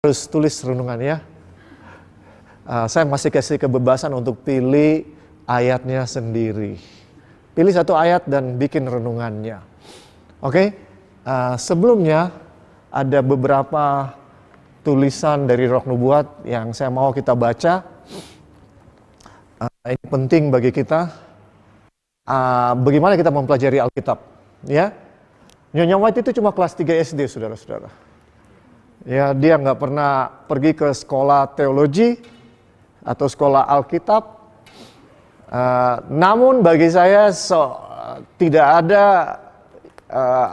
harus tulis renungannya. Uh, ah, saya masih kasih kebebasan untuk pilih ayatnya sendiri. Pilih satu ayat dan bikin renungannya. Oke, okay? uh, sebelumnya ada beberapa tulisan dari Roh Nubuat yang saya mau kita baca. Uh, ini penting bagi kita. Uh, bagaimana kita mempelajari Alkitab, ya? Nyonya White itu cuma kelas 3 SD, saudara-saudara. Ya, dia nggak pernah pergi ke sekolah teologi atau sekolah Alkitab. Uh, namun bagi saya so, tidak ada uh,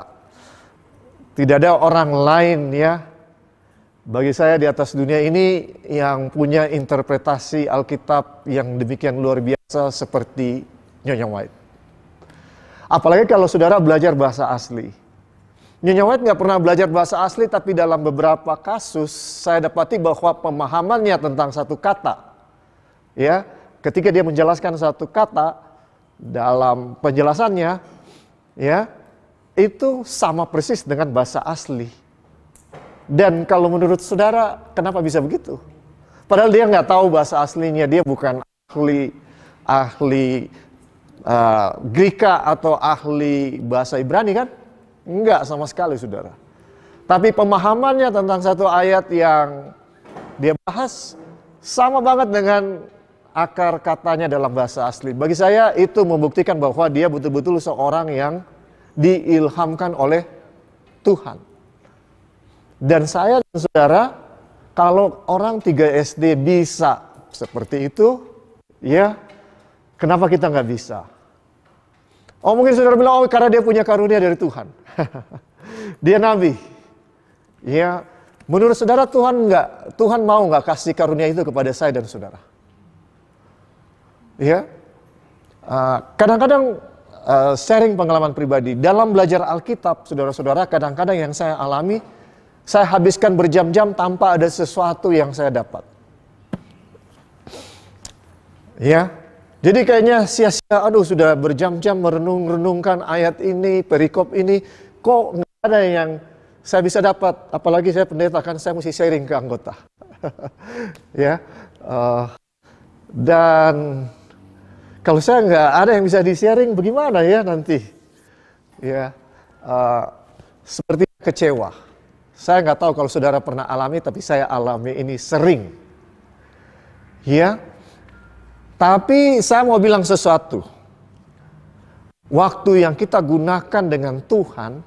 tidak ada orang lain ya bagi saya di atas dunia ini yang punya interpretasi Alkitab yang demikian luar biasa seperti Nyonya White. Apalagi kalau saudara belajar bahasa asli. Nyonya White nggak pernah belajar bahasa asli, tapi dalam beberapa kasus saya dapati bahwa pemahamannya tentang satu kata, ya, ketika dia menjelaskan satu kata dalam penjelasannya, ya, itu sama persis dengan bahasa asli. Dan kalau menurut saudara, kenapa bisa begitu? Padahal dia nggak tahu bahasa aslinya, dia bukan ahli ahli uh, eh, Grika atau ahli bahasa Ibrani kan? Enggak sama sekali saudara. Tapi pemahamannya tentang satu ayat yang dia bahas sama banget dengan akar katanya dalam bahasa asli. Bagi saya itu membuktikan bahwa dia betul-betul seorang yang diilhamkan oleh Tuhan. Dan saya dan saudara, kalau orang 3 SD bisa seperti itu, ya kenapa kita nggak bisa? Oh mungkin saudara bilang, oh karena dia punya karunia dari Tuhan. dia nabi. Ya, menurut saudara Tuhan nggak, Tuhan mau nggak kasih karunia itu kepada saya dan saudara? Ya, kadang ah, kadang-kadang uh, sharing pengalaman pribadi dalam belajar Alkitab, saudara-saudara kadang-kadang yang saya alami, saya habiskan berjam-jam tanpa ada sesuatu yang saya dapat. Ya, jadi kayaknya sia-sia, aduh sudah berjam-jam merenung-renungkan ayat ini, perikop ini, kok nggak ada yang saya bisa dapat. Apalagi saya pendeta kan saya mesti sharing ke anggota. ya, uh, dan kalau saya nggak ada yang bisa di-sharing, bagaimana ya nanti? Ya, uh, seperti kecewa. Saya nggak tahu kalau saudara pernah alami, tapi saya alami ini sering. Ya, tapi saya mau bilang sesuatu. Waktu yang kita gunakan dengan Tuhan,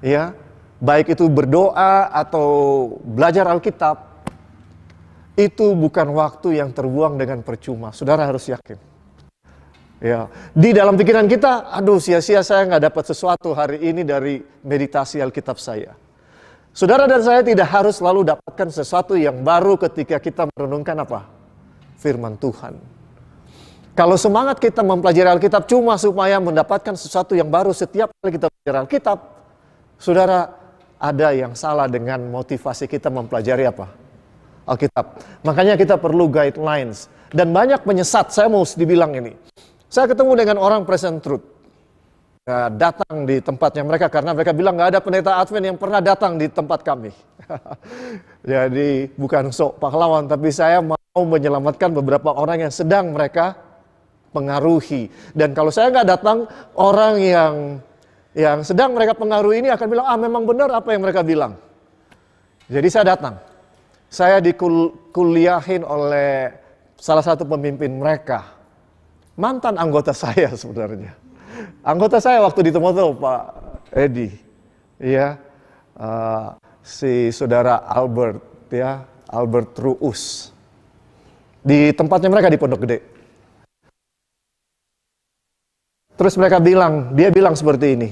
ya, baik itu berdoa atau belajar Alkitab, itu bukan waktu yang terbuang dengan percuma. Saudara harus yakin. Ya, di dalam pikiran kita, aduh sia-sia saya nggak dapat sesuatu hari ini dari meditasi Alkitab saya. Saudara dan saya tidak harus selalu dapatkan sesuatu yang baru ketika kita merenungkan apa? firman Tuhan. Kalau semangat kita mempelajari Alkitab cuma supaya mendapatkan sesuatu yang baru setiap kali kita belajar Alkitab, saudara ada yang salah dengan motivasi kita mempelajari apa? Alkitab. Makanya kita perlu guidelines dan banyak menyesat. Saya mau dibilang ini. Saya ketemu dengan orang present truth Eh, datang di tempatnya mereka karena mereka bilang nggak ada pendeta Advent yang pernah datang di tempat kami. Jadi bukan sok pahlawan tapi saya mau menyelamatkan beberapa orang yang sedang mereka pengaruhi. Dan kalau saya nggak datang orang yang yang sedang mereka pengaruhi ini akan bilang ah memang benar apa yang mereka bilang. Jadi saya datang. Saya dikuliahin oleh salah satu pemimpin mereka. Mantan anggota saya sebenarnya. Anggota saya waktu di Tomoto, Pak Edi, ya, uh, si saudara Albert, ya, Albert Ruus. Di tempatnya mereka di Pondok Gede. Terus mereka bilang, dia bilang seperti ini,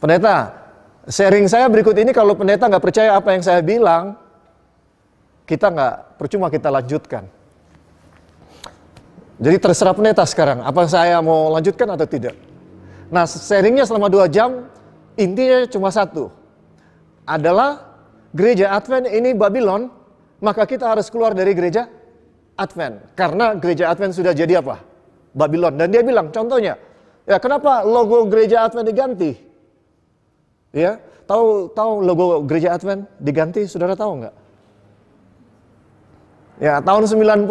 pendeta, sharing saya berikut ini kalau pendeta nggak percaya apa yang saya bilang, kita nggak percuma kita lanjutkan. Jadi terserah pendeta sekarang, apa saya mau lanjutkan atau tidak? Nah, sharingnya selama dua jam, intinya cuma satu. Adalah gereja Advent ini Babylon, maka kita harus keluar dari gereja Advent. Karena gereja Advent sudah jadi apa? Babylon. Dan dia bilang, contohnya, ya kenapa logo gereja Advent diganti? Ya, tahu tahu logo gereja Advent diganti, saudara tahu nggak? Ya, tahun 95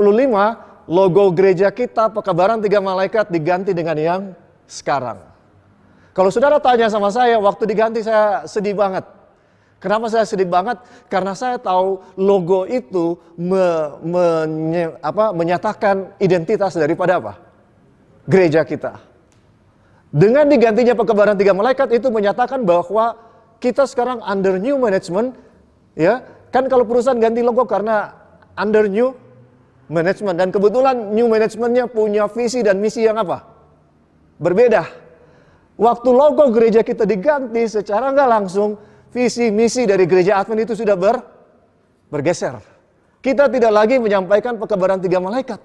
logo gereja kita Pekabaran Tiga Malaikat diganti dengan yang sekarang. Kalau saudara tanya sama saya, waktu diganti saya sedih banget. Kenapa saya sedih banget? Karena saya tahu logo itu me, nye, apa, menyatakan identitas daripada apa? Gereja kita. Dengan digantinya pekebaran tiga malaikat itu menyatakan bahwa kita sekarang under new management, ya kan kalau perusahaan ganti logo karena under new management dan kebetulan new managementnya punya visi dan misi yang apa? Berbeda. Waktu logo gereja kita diganti secara nggak langsung, visi misi dari gereja Advent itu sudah ber, bergeser. Kita tidak lagi menyampaikan pekabaran tiga malaikat.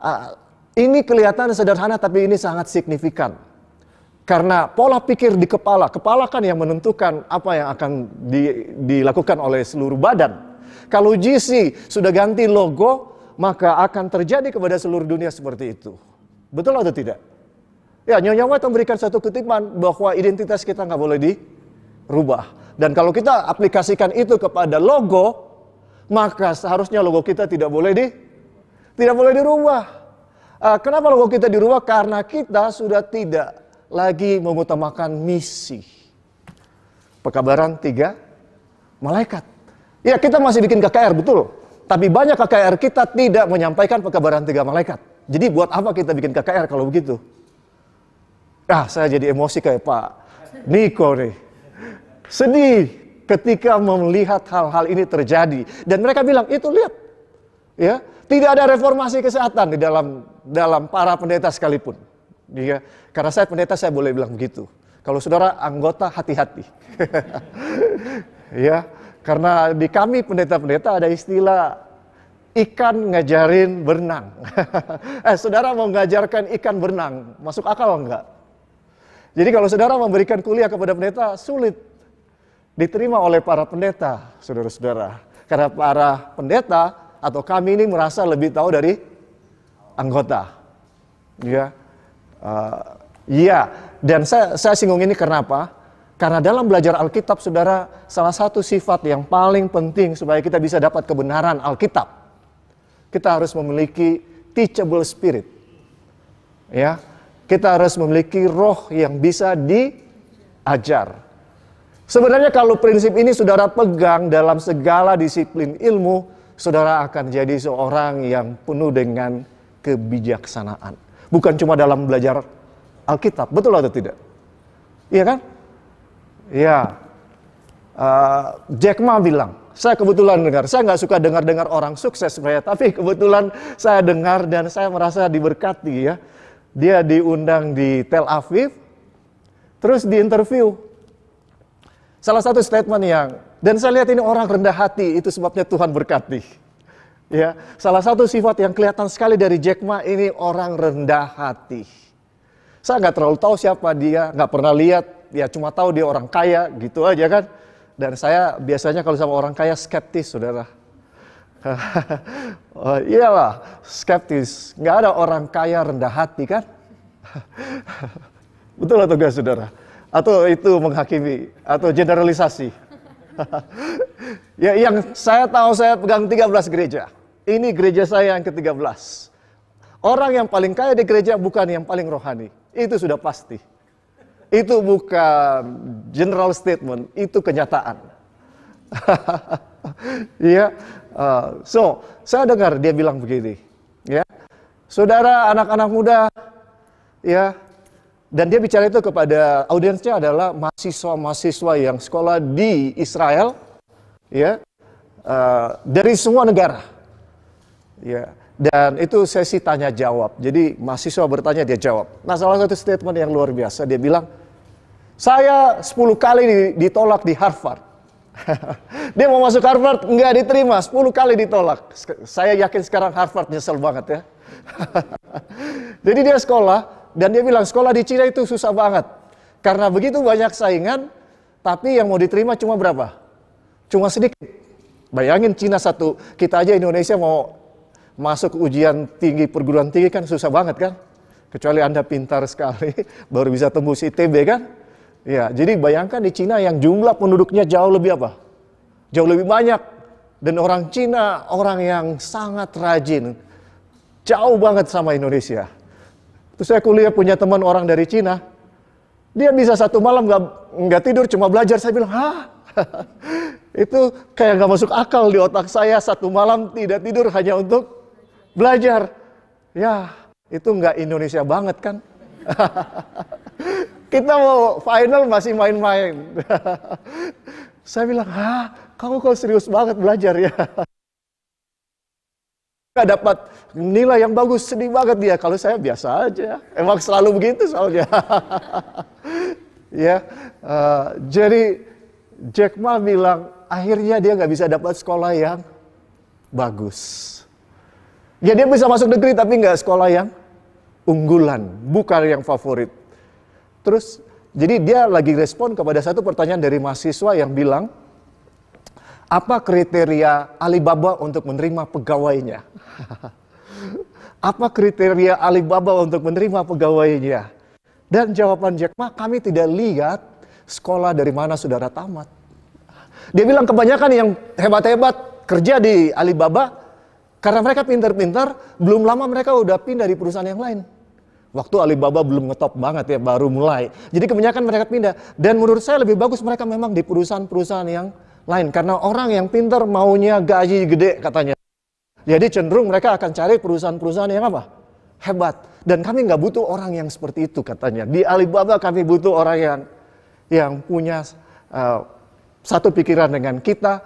Uh, ini kelihatan sederhana tapi ini sangat signifikan. Karena pola pikir di kepala, kepala kan yang menentukan apa yang akan di, dilakukan oleh seluruh badan. Kalau GC sudah ganti logo, maka akan terjadi kepada seluruh dunia seperti itu. Betul atau tidak? Ya, Nyonya White memberikan satu kutipan bahwa identitas kita nggak boleh dirubah. Dan kalau kita aplikasikan itu kepada logo, maka seharusnya logo kita tidak boleh di tidak boleh dirubah. Uh, kenapa logo kita dirubah? Karena kita sudah tidak lagi mengutamakan misi. Pekabaran tiga, malaikat. Ya kita masih bikin KKR betul, tapi banyak KKR kita tidak menyampaikan pekabaran tiga malaikat. Jadi buat apa kita bikin KKR kalau begitu? Ah, saya jadi emosi kayak Pak Niko nih. Sedih ketika melihat hal-hal ini terjadi. Dan mereka bilang, itu lihat. Ya, tidak ada reformasi kesehatan di dalam dalam para pendeta sekalipun. Ya, karena saya pendeta saya boleh bilang begitu. Kalau saudara anggota hati-hati. ya, karena di kami pendeta-pendeta ada istilah ikan ngajarin berenang. eh, saudara mau ngajarkan ikan berenang, masuk akal enggak? Jadi kalau saudara memberikan kuliah kepada pendeta, sulit diterima oleh para pendeta, saudara-saudara. Karena para pendeta atau kami ini merasa lebih tahu dari anggota. Ya, uh, iya. Dan saya, saya singgung ini kenapa? Karena dalam belajar Alkitab, saudara, salah satu sifat yang paling penting supaya kita bisa dapat kebenaran Alkitab, kita harus memiliki teachable spirit. Ya, kita harus memiliki roh yang bisa diajar. Sebenarnya kalau prinsip ini saudara pegang dalam segala disiplin ilmu, saudara akan jadi seorang yang penuh dengan kebijaksanaan. Bukan cuma dalam belajar Alkitab, betul atau tidak? Iya kan? Iya. Uh, Jack Ma bilang, saya kebetulan dengar. Saya nggak suka dengar-dengar orang sukses ya, tapi kebetulan saya dengar dan saya merasa diberkati ya dia diundang di Tel Aviv, terus diinterview. Salah satu statement yang, dan saya lihat ini orang rendah hati, itu sebabnya Tuhan berkati. Ya, salah satu sifat yang kelihatan sekali dari Jack Ma ini orang rendah hati. Saya nggak terlalu tahu siapa dia, nggak pernah lihat, ya cuma tahu dia orang kaya gitu aja kan. Dan saya biasanya kalau sama orang kaya skeptis, saudara. oh, iyalah, skeptis. Nggak ada orang kaya rendah hati kan? Betul atau enggak saudara? Atau itu menghakimi? Atau generalisasi? ya, yang saya tahu saya pegang 13 gereja. Ini gereja saya yang ke-13. Orang yang paling kaya di gereja bukan yang paling rohani. Itu sudah pasti. Itu bukan general statement, itu kenyataan. Iya. Uh, so, saya dengar dia bilang begini, ya. Saudara anak-anak muda, ya. Dan dia bicara itu kepada audiensnya adalah mahasiswa-mahasiswa yang sekolah di Israel, ya. Uh, dari semua negara. Ya. Dan itu sesi tanya jawab. Jadi mahasiswa bertanya dia jawab. Nah, salah satu statement yang luar biasa dia bilang, "Saya 10 kali ditolak di Harvard." dia mau masuk Harvard, nggak diterima. 10 kali ditolak. Saya yakin sekarang Harvard nyesel banget ya. Jadi dia sekolah, dan dia bilang sekolah di Cina itu susah banget. Karena begitu banyak saingan, tapi yang mau diterima cuma berapa? Cuma sedikit. Bayangin Cina satu, kita aja Indonesia mau masuk ujian tinggi perguruan tinggi kan susah banget kan? Kecuali Anda pintar sekali, baru bisa tembus ITB kan? Ya jadi bayangkan di Cina yang jumlah penduduknya jauh lebih apa? Jauh lebih banyak. Dan orang Cina orang yang sangat rajin. Jauh banget sama Indonesia. Terus saya kuliah punya teman orang dari Cina. Dia bisa satu malam nggak nggak tidur cuma belajar. Saya bilang, hah? Itu kayak nggak masuk akal di otak saya satu malam tidak tidur hanya untuk belajar. Ya, itu nggak Indonesia banget kan? Kita mau final masih main-main. Saya bilang, ha, kamu kok serius banget belajar ya? Gak dapat nilai yang bagus, sedih banget dia. Kalau saya biasa aja, emang selalu begitu soalnya. ya, eh, jadi Jack Ma bilang akhirnya dia nggak bisa dapat sekolah yang bagus. Ya dia bisa masuk negeri tapi nggak sekolah yang unggulan, bukan yang favorit. Terus jadi dia lagi respon kepada satu pertanyaan dari mahasiswa yang bilang, apa kriteria Alibaba untuk menerima pegawainya? apa kriteria Alibaba untuk menerima pegawainya? Dan jawaban Jack Ma, kami tidak lihat sekolah dari mana saudara tamat. Dia bilang kebanyakan yang hebat-hebat kerja di Alibaba karena mereka pintar-pintar, belum lama mereka udah pindah di perusahaan yang lain. Waktu Alibaba belum ngetop banget ya, baru mulai. Jadi kebanyakan mereka pindah. Dan menurut saya lebih bagus mereka memang di perusahaan-perusahaan yang lain. Karena orang yang pintar maunya gaji gede katanya. Jadi cenderung mereka akan cari perusahaan-perusahaan yang apa? Hebat. Dan kami nggak butuh orang yang seperti itu katanya. Di Alibaba kami butuh orang yang yang punya uh, satu pikiran dengan kita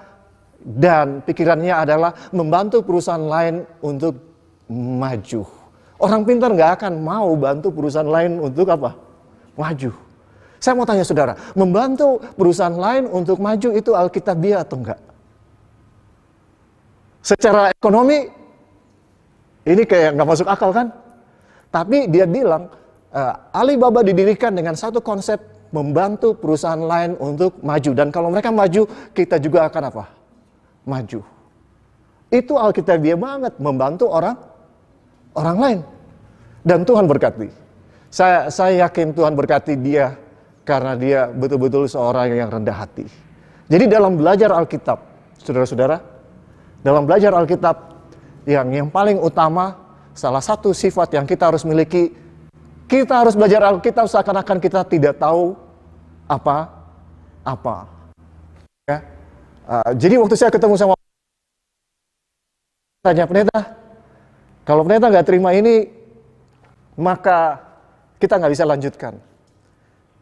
dan pikirannya adalah membantu perusahaan lain untuk maju. Orang pintar nggak akan mau bantu perusahaan lain untuk apa? Maju. Saya mau tanya saudara, membantu perusahaan lain untuk maju itu alkitabiah atau enggak? Secara ekonomi, ini kayak nggak masuk akal kan? Tapi dia bilang, uh, Alibaba didirikan dengan satu konsep membantu perusahaan lain untuk maju. Dan kalau mereka maju, kita juga akan apa? Maju. Itu Alkitabiah banget, membantu orang orang lain. Dan Tuhan berkati. Saya, saya yakin Tuhan berkati dia karena dia betul-betul seorang yang rendah hati. Jadi dalam belajar Alkitab, saudara-saudara, dalam belajar Alkitab yang yang paling utama salah satu sifat yang kita harus miliki, kita harus belajar Alkitab seakan-akan kita tidak tahu apa-apa. Ya. Uh, jadi waktu saya ketemu sama tanya pendeta, kalau pendeta nggak terima ini, maka kita nggak bisa lanjutkan.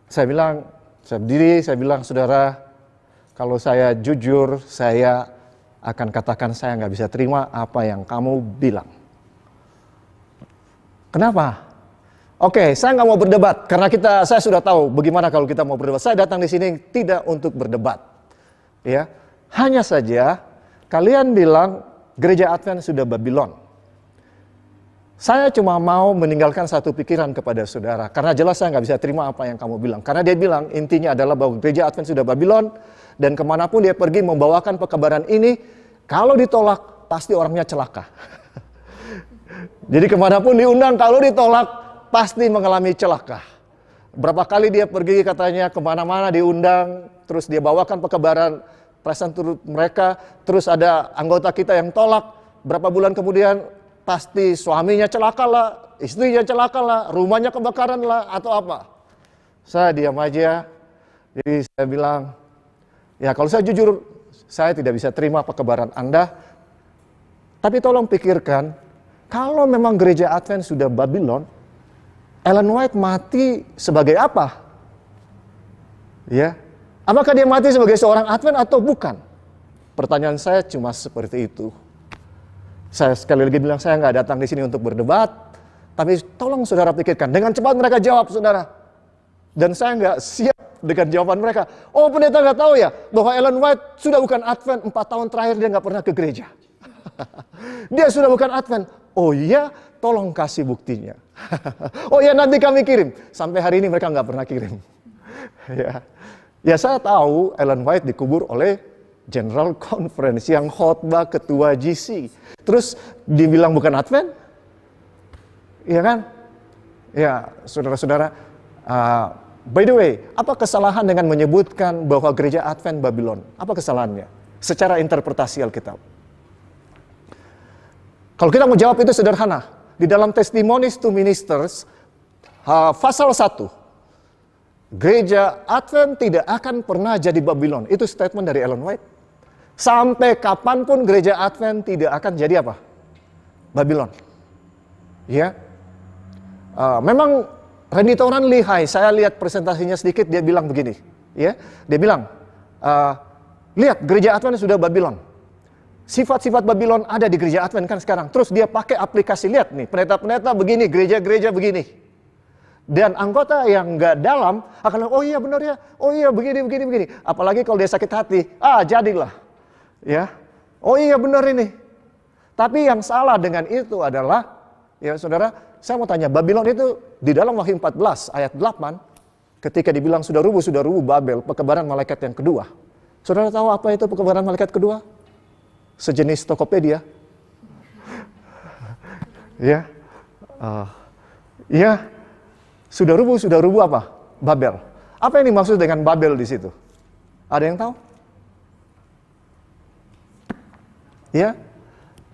Saya bilang, saya berdiri, saya bilang, saudara, kalau saya jujur, saya akan katakan saya nggak bisa terima apa yang kamu bilang. Kenapa? Oke, saya nggak mau berdebat karena kita, saya sudah tahu bagaimana kalau kita mau berdebat. Saya datang di sini tidak untuk berdebat, ya. Hanya saja kalian bilang gereja Advent sudah Babylon. Saya cuma mau meninggalkan satu pikiran kepada saudara, karena jelas saya nggak bisa terima apa yang kamu bilang. Karena dia bilang intinya adalah bahwa gereja Advent sudah Babylon, dan kemanapun dia pergi membawakan pekabaran ini, kalau ditolak pasti orangnya celaka. Jadi kemanapun diundang, kalau ditolak pasti mengalami celaka. Berapa kali dia pergi katanya kemana-mana diundang, terus dia bawakan pekabaran present mereka, terus ada anggota kita yang tolak, berapa bulan kemudian pasti suaminya celakalah, istrinya celakalah, rumahnya kebakaran lah atau apa. Saya diam aja. Jadi saya bilang, ya kalau saya jujur, saya tidak bisa terima pekebaran Anda. Tapi tolong pikirkan, kalau memang gereja Advent sudah Babylon, Ellen White mati sebagai apa? Ya, apakah dia mati sebagai seorang Advent atau bukan? Pertanyaan saya cuma seperti itu. Saya sekali lagi bilang, saya nggak datang di sini untuk berdebat, tapi tolong saudara pikirkan. Dengan cepat mereka jawab, saudara. Dan saya nggak siap dengan jawaban mereka. Oh pendeta nggak tahu ya, bahwa Ellen White sudah bukan Advent, empat tahun terakhir dia nggak pernah ke gereja. dia sudah bukan Advent. Oh iya, tolong kasih buktinya. oh iya, nanti kami kirim. Sampai hari ini mereka nggak pernah kirim. ya. ya saya tahu Ellen White dikubur oleh General Conference yang khotbah ketua GC. Terus dibilang bukan Advent? Iya kan? Ya, saudara-saudara, uh, by the way, apa kesalahan dengan menyebutkan bahwa gereja Advent Babylon? Apa kesalahannya? Secara interpretasi Alkitab. Kalau kita mau jawab itu sederhana. Di dalam Testimonies to Ministers, uh, pasal 1, gereja Advent tidak akan pernah jadi Babylon. Itu statement dari Ellen White. Sampai kapanpun gereja Advent tidak akan jadi apa? Babylon. Ya. Uh, memang Randy Toran lihai. Saya lihat presentasinya sedikit dia bilang begini. Ya, dia bilang, uh, lihat gereja Advent sudah Babylon. Sifat-sifat Babylon ada di gereja Advent kan sekarang. Terus dia pakai aplikasi lihat nih, pendeta-pendeta begini, gereja-gereja begini. Dan anggota yang nggak dalam akan oh iya benar ya, oh iya begini begini begini. Apalagi kalau dia sakit hati, ah jadilah Ya. Oh iya benar ini. Tapi yang salah dengan itu adalah ya Saudara, saya mau tanya Babylon itu di dalam Wahyu 14 ayat 8 ketika dibilang sudah rubuh sudah rubuh Babel, pekebaran malaikat yang kedua. Saudara tahu apa itu pekebaran malaikat kedua? Sejenis Tokopedia. ya. Uh, ya. Sudah rubuh, sudah rubuh apa? Babel. Apa yang dimaksud dengan Babel di situ? Ada yang tahu? ya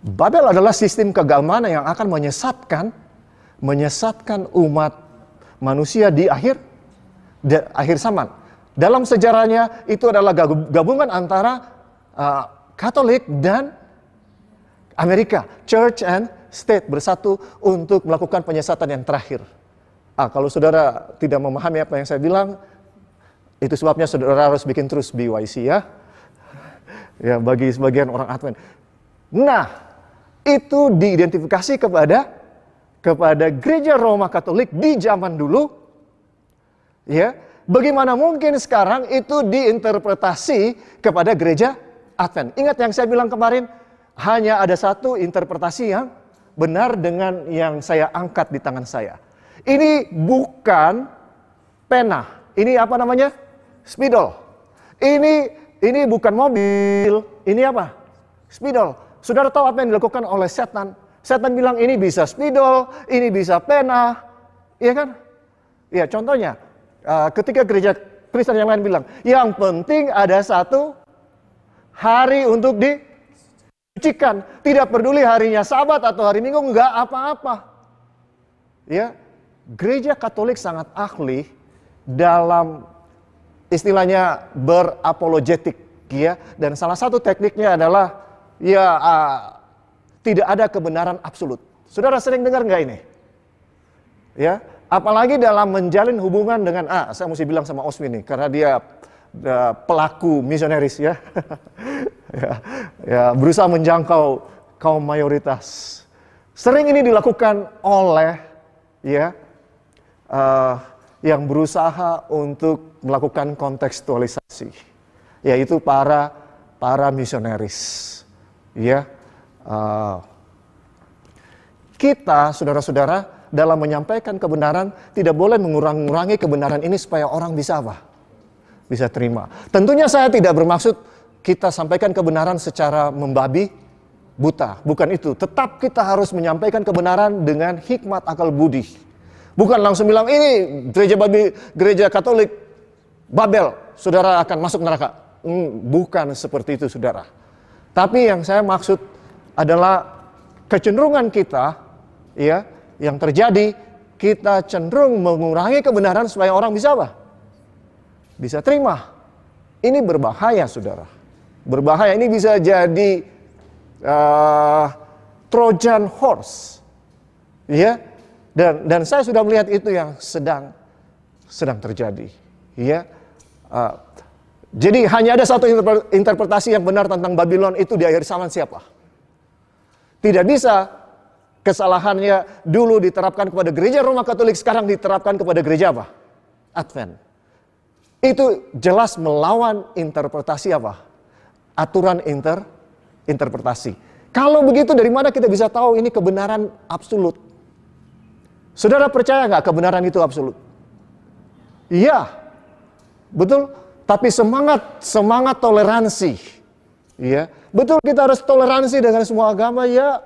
Babel adalah sistem keagamaan yang akan menyesatkan menyesatkan umat manusia di akhir di akhir zaman. Dalam sejarahnya itu adalah gabungan antara uh, Katolik dan Amerika, Church and State bersatu untuk melakukan penyesatan yang terakhir. Ah, kalau saudara tidak memahami apa yang saya bilang, itu sebabnya saudara harus bikin terus BYC ya. Ya bagi sebagian orang Advent. Nah, itu diidentifikasi kepada kepada gereja Roma Katolik di zaman dulu. Ya, bagaimana mungkin sekarang itu diinterpretasi kepada gereja Advent? Ingat yang saya bilang kemarin, hanya ada satu interpretasi yang benar dengan yang saya angkat di tangan saya. Ini bukan pena. Ini apa namanya? Spidol. Ini ini bukan mobil. Ini apa? Spidol. Saudara tahu apa yang dilakukan oleh setan? Setan bilang ini bisa spidol, ini bisa pena. Iya kan? Ya contohnya, eh, ketika gereja Kristen yang lain bilang, yang penting ada satu hari untuk dicucikan. Tidak peduli harinya sabat atau hari minggu, enggak apa-apa. Ya, gereja Katolik sangat ahli dalam istilahnya berapologetik ya dan salah satu tekniknya adalah ya uh, tidak ada kebenaran absolut. Saudara sering dengar nggak ini? Ya, apalagi dalam menjalin hubungan dengan A. Ah, saya mesti bilang sama Osmi nih karena dia uh, pelaku misionaris, ya. ya, ya, berusaha menjangkau kaum mayoritas. Sering ini dilakukan oleh ya uh, yang berusaha untuk melakukan kontekstualisasi, yaitu para para misioneris ya uh, kita saudara-saudara dalam menyampaikan kebenaran tidak boleh mengurangi kebenaran ini supaya orang bisa apa? Bisa terima. Tentunya saya tidak bermaksud kita sampaikan kebenaran secara membabi buta, bukan itu. Tetap kita harus menyampaikan kebenaran dengan hikmat akal budi. Bukan langsung bilang ini gereja babi, gereja Katolik Babel, saudara akan masuk neraka. Mm, bukan seperti itu, saudara. Tapi yang saya maksud adalah kecenderungan kita ya yang terjadi kita cenderung mengurangi kebenaran supaya orang bisa apa? Bisa terima. Ini berbahaya, Saudara. Berbahaya ini bisa jadi uh, Trojan horse. Ya. Dan dan saya sudah melihat itu yang sedang sedang terjadi. Ya. Uh, jadi hanya ada satu interpretasi yang benar tentang Babylon itu di akhir zaman siapa? Tidak bisa kesalahannya dulu diterapkan kepada gereja Roma Katolik, sekarang diterapkan kepada gereja apa? Advent. Itu jelas melawan interpretasi apa? Aturan inter interpretasi. Kalau begitu dari mana kita bisa tahu ini kebenaran absolut? Saudara percaya nggak kebenaran itu absolut? Iya, betul. Tapi semangat semangat toleransi. Ya. Betul kita harus toleransi dengan semua agama ya.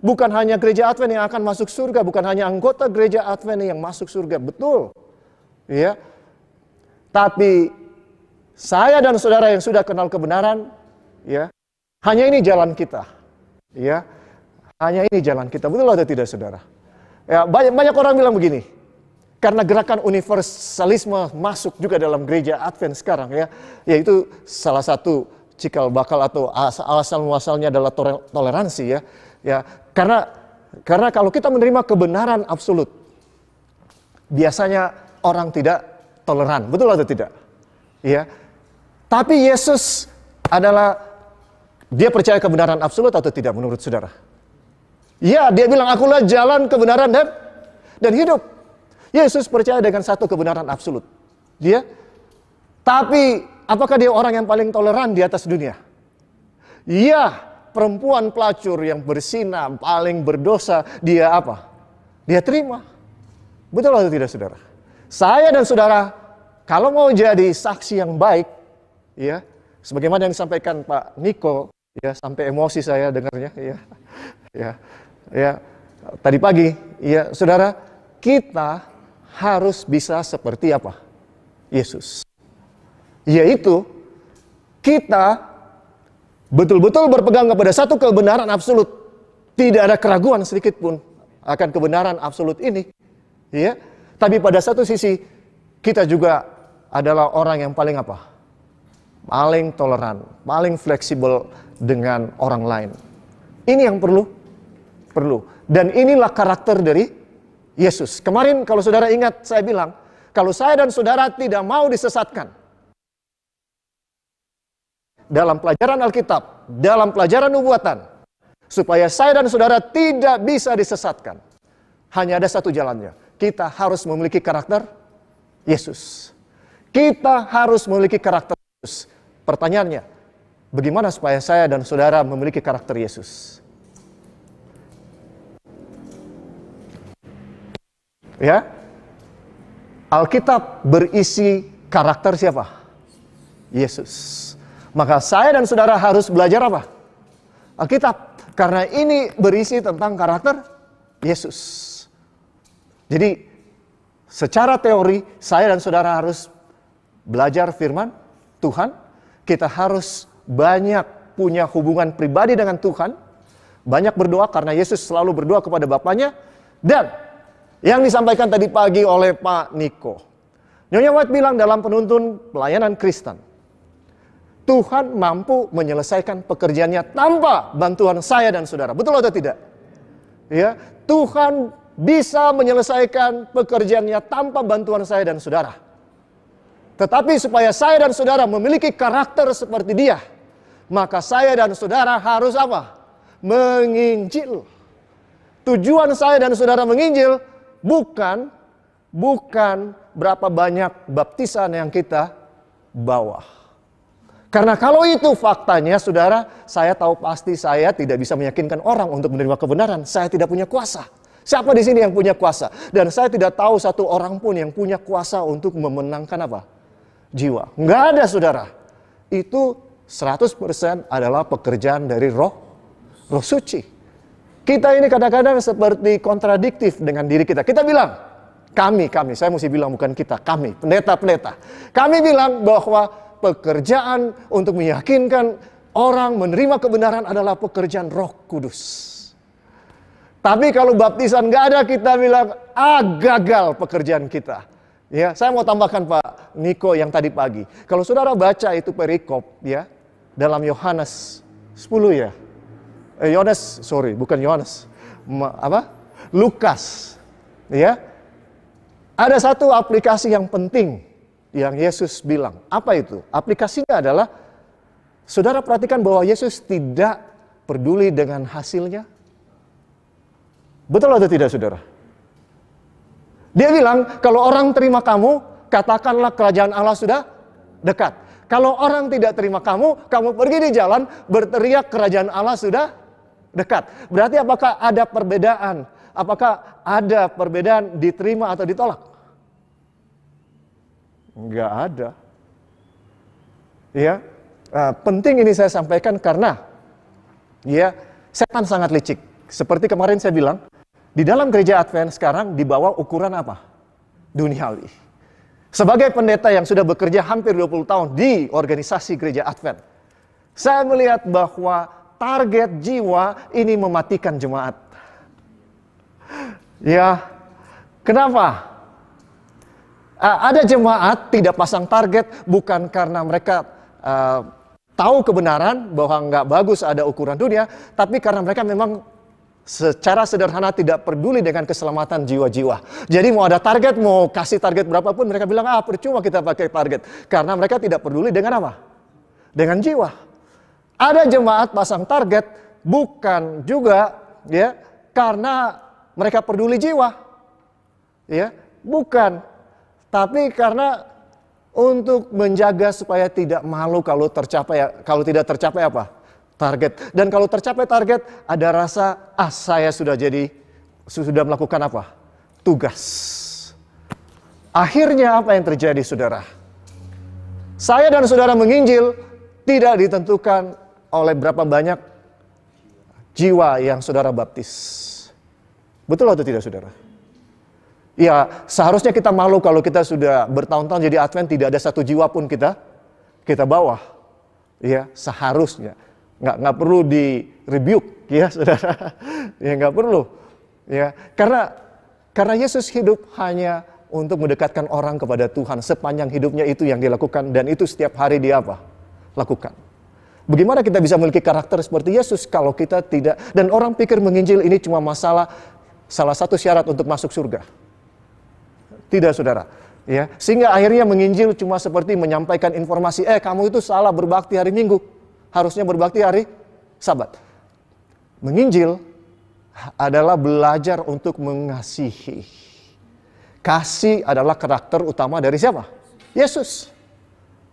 Bukan hanya gereja Advent yang akan masuk surga, bukan hanya anggota gereja Advent yang masuk surga, betul. Ya. Tapi saya dan saudara yang sudah kenal kebenaran, ya. Hanya ini jalan kita. Ya. Hanya ini jalan kita. Betul atau tidak saudara? Ya, banyak banyak orang bilang begini karena gerakan universalisme masuk juga dalam gereja Advent sekarang ya, yaitu salah satu cikal bakal atau alasan muasalnya adalah toleransi ya. Ya, karena karena kalau kita menerima kebenaran absolut biasanya orang tidak toleran, betul atau tidak? Ya. Tapi Yesus adalah dia percaya kebenaran absolut atau tidak menurut saudara? Ya, dia bilang akulah jalan kebenaran dan dan hidup. Yesus percaya dengan satu kebenaran absolut. Dia tapi apakah dia orang yang paling toleran di atas dunia? Iya, perempuan pelacur yang bersinar paling berdosa, dia apa? Dia terima. Betul atau tidak saudara? Saya dan saudara kalau mau jadi saksi yang baik, ya, sebagaimana yang disampaikan Pak Niko, ya sampai emosi saya dengarnya, ya. Ya. Ya. Tadi pagi, ya, saudara, kita harus bisa seperti apa? Yesus. Yaitu kita betul-betul berpegang kepada satu kebenaran absolut. Tidak ada keraguan sedikit pun akan kebenaran absolut ini. Ya. Tapi pada satu sisi kita juga adalah orang yang paling apa? Paling toleran, paling fleksibel dengan orang lain. Ini yang perlu perlu. Dan inilah karakter dari Yesus. Kemarin kalau saudara ingat saya bilang, kalau saya dan saudara tidak mau disesatkan. Dalam pelajaran Alkitab, dalam pelajaran nubuatan, supaya saya dan saudara tidak bisa disesatkan. Hanya ada satu jalannya. Kita harus memiliki karakter Yesus. Kita harus memiliki karakter Yesus. Pertanyaannya, bagaimana supaya saya dan saudara memiliki karakter Yesus? Ya. Alkitab berisi karakter siapa? Yesus. Maka saya dan saudara harus belajar apa? Alkitab. Karena ini berisi tentang karakter Yesus. Jadi secara teori saya dan saudara harus belajar firman Tuhan. Kita harus banyak punya hubungan pribadi dengan Tuhan. Banyak berdoa karena Yesus selalu berdoa kepada Bapaknya. Dan yang disampaikan tadi pagi oleh Pak Niko. Nyonya White bilang dalam penuntun pelayanan Kristen, Tuhan mampu menyelesaikan pekerjaannya tanpa bantuan saya dan saudara. Betul atau tidak? Ya, Tuhan bisa menyelesaikan pekerjaannya tanpa bantuan saya dan saudara. Tetapi supaya saya dan saudara memiliki karakter seperti dia, maka saya dan saudara harus apa? Menginjil. Tujuan saya dan saudara menginjil Bukan bukan berapa banyak baptisan yang kita bawa. Karena kalau itu faktanya, saudara, saya tahu pasti saya tidak bisa meyakinkan orang untuk menerima kebenaran. Saya tidak punya kuasa. Siapa di sini yang punya kuasa? Dan saya tidak tahu satu orang pun yang punya kuasa untuk memenangkan apa? Jiwa. Enggak ada, saudara. Itu 100% adalah pekerjaan dari roh, roh suci. Kita ini kadang-kadang seperti kontradiktif dengan diri kita. Kita bilang, kami, kami, saya mesti bilang bukan kita, kami, pendeta-pendeta. Kami bilang bahwa pekerjaan untuk meyakinkan orang menerima kebenaran adalah pekerjaan roh kudus. Tapi kalau baptisan nggak ada kita bilang, ah gagal pekerjaan kita. Ya, saya mau tambahkan Pak Niko yang tadi pagi. Kalau saudara baca itu perikop ya, dalam Yohanes 10 ya, Eh, Yohanes, sorry, bukan Yohanes, apa? Lukas, ya. Ada satu aplikasi yang penting yang Yesus bilang. Apa itu? Aplikasinya adalah Saudara perhatikan bahwa Yesus tidak peduli dengan hasilnya. Betul atau tidak, Saudara? Dia bilang, kalau orang terima kamu, katakanlah kerajaan Allah sudah dekat. Kalau orang tidak terima kamu, kamu pergi di jalan, berteriak kerajaan Allah sudah dekat dekat. Berarti apakah ada perbedaan? Apakah ada perbedaan diterima atau ditolak? Enggak ada. Ya, nah, penting ini saya sampaikan karena ya setan sangat licik. Seperti kemarin saya bilang, di dalam gereja Advent sekarang dibawa ukuran apa? Duniawi. Sebagai pendeta yang sudah bekerja hampir 20 tahun di organisasi gereja Advent, saya melihat bahwa target jiwa ini mematikan jemaat. Ya, kenapa? ada jemaat tidak pasang target bukan karena mereka uh, tahu kebenaran bahwa nggak bagus ada ukuran dunia, tapi karena mereka memang secara sederhana tidak peduli dengan keselamatan jiwa-jiwa. Jadi mau ada target, mau kasih target berapapun, mereka bilang, ah percuma kita pakai target. Karena mereka tidak peduli dengan apa? Dengan jiwa. Ada jemaat pasang target bukan juga ya karena mereka peduli jiwa. Ya, bukan. Tapi karena untuk menjaga supaya tidak malu kalau tercapai kalau tidak tercapai apa? Target. Dan kalau tercapai target ada rasa ah saya sudah jadi sudah melakukan apa? Tugas. Akhirnya apa yang terjadi saudara? Saya dan saudara menginjil tidak ditentukan oleh berapa banyak jiwa yang saudara baptis. Betul atau tidak saudara? Ya, seharusnya kita malu kalau kita sudah bertahun-tahun jadi Advent tidak ada satu jiwa pun kita kita bawa. Ya, seharusnya nggak nggak perlu di rebuke ya saudara. ya nggak perlu. Ya, karena karena Yesus hidup hanya untuk mendekatkan orang kepada Tuhan sepanjang hidupnya itu yang dilakukan dan itu setiap hari dia apa? Lakukan. Bagaimana kita bisa memiliki karakter seperti Yesus kalau kita tidak dan orang pikir menginjil ini cuma masalah salah satu syarat untuk masuk surga. Tidak, Saudara. Ya, sehingga akhirnya menginjil cuma seperti menyampaikan informasi, eh kamu itu salah berbakti hari Minggu, harusnya berbakti hari Sabat. Menginjil adalah belajar untuk mengasihi. Kasih adalah karakter utama dari siapa? Yesus.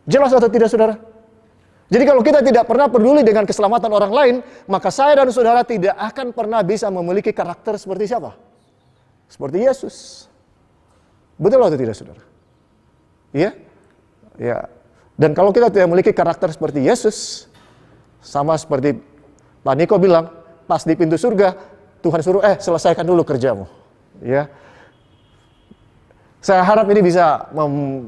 Jelas atau tidak, Saudara? Jadi kalau kita tidak pernah peduli dengan keselamatan orang lain, maka saya dan saudara tidak akan pernah bisa memiliki karakter seperti siapa? Seperti Yesus. Betul atau tidak saudara? Iya? Ya. Dan kalau kita tidak memiliki karakter seperti Yesus, sama seperti Pak Niko bilang, pas di pintu surga, Tuhan suruh, eh selesaikan dulu kerjamu. Ya. Saya harap ini bisa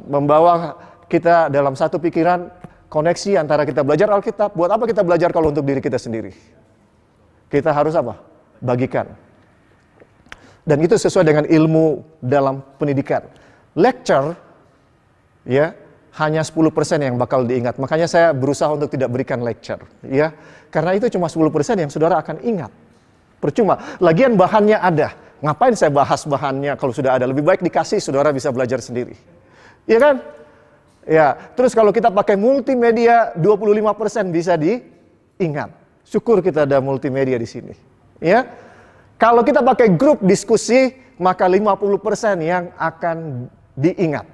membawa kita dalam satu pikiran koneksi antara kita belajar Alkitab. Buat apa kita belajar kalau untuk diri kita sendiri? Kita harus apa? Bagikan. Dan itu sesuai dengan ilmu dalam pendidikan. Lecture ya hanya 10% yang bakal diingat. Makanya saya berusaha untuk tidak berikan lecture ya. Karena itu cuma 10% yang saudara akan ingat. Percuma. Lagian bahannya ada. Ngapain saya bahas bahannya kalau sudah ada? Lebih baik dikasih saudara bisa belajar sendiri. Iya kan? Ya, terus kalau kita pakai multimedia 25% bisa diingat. Syukur kita ada multimedia di sini. Ya. Kalau kita pakai grup diskusi maka 50% yang akan diingat.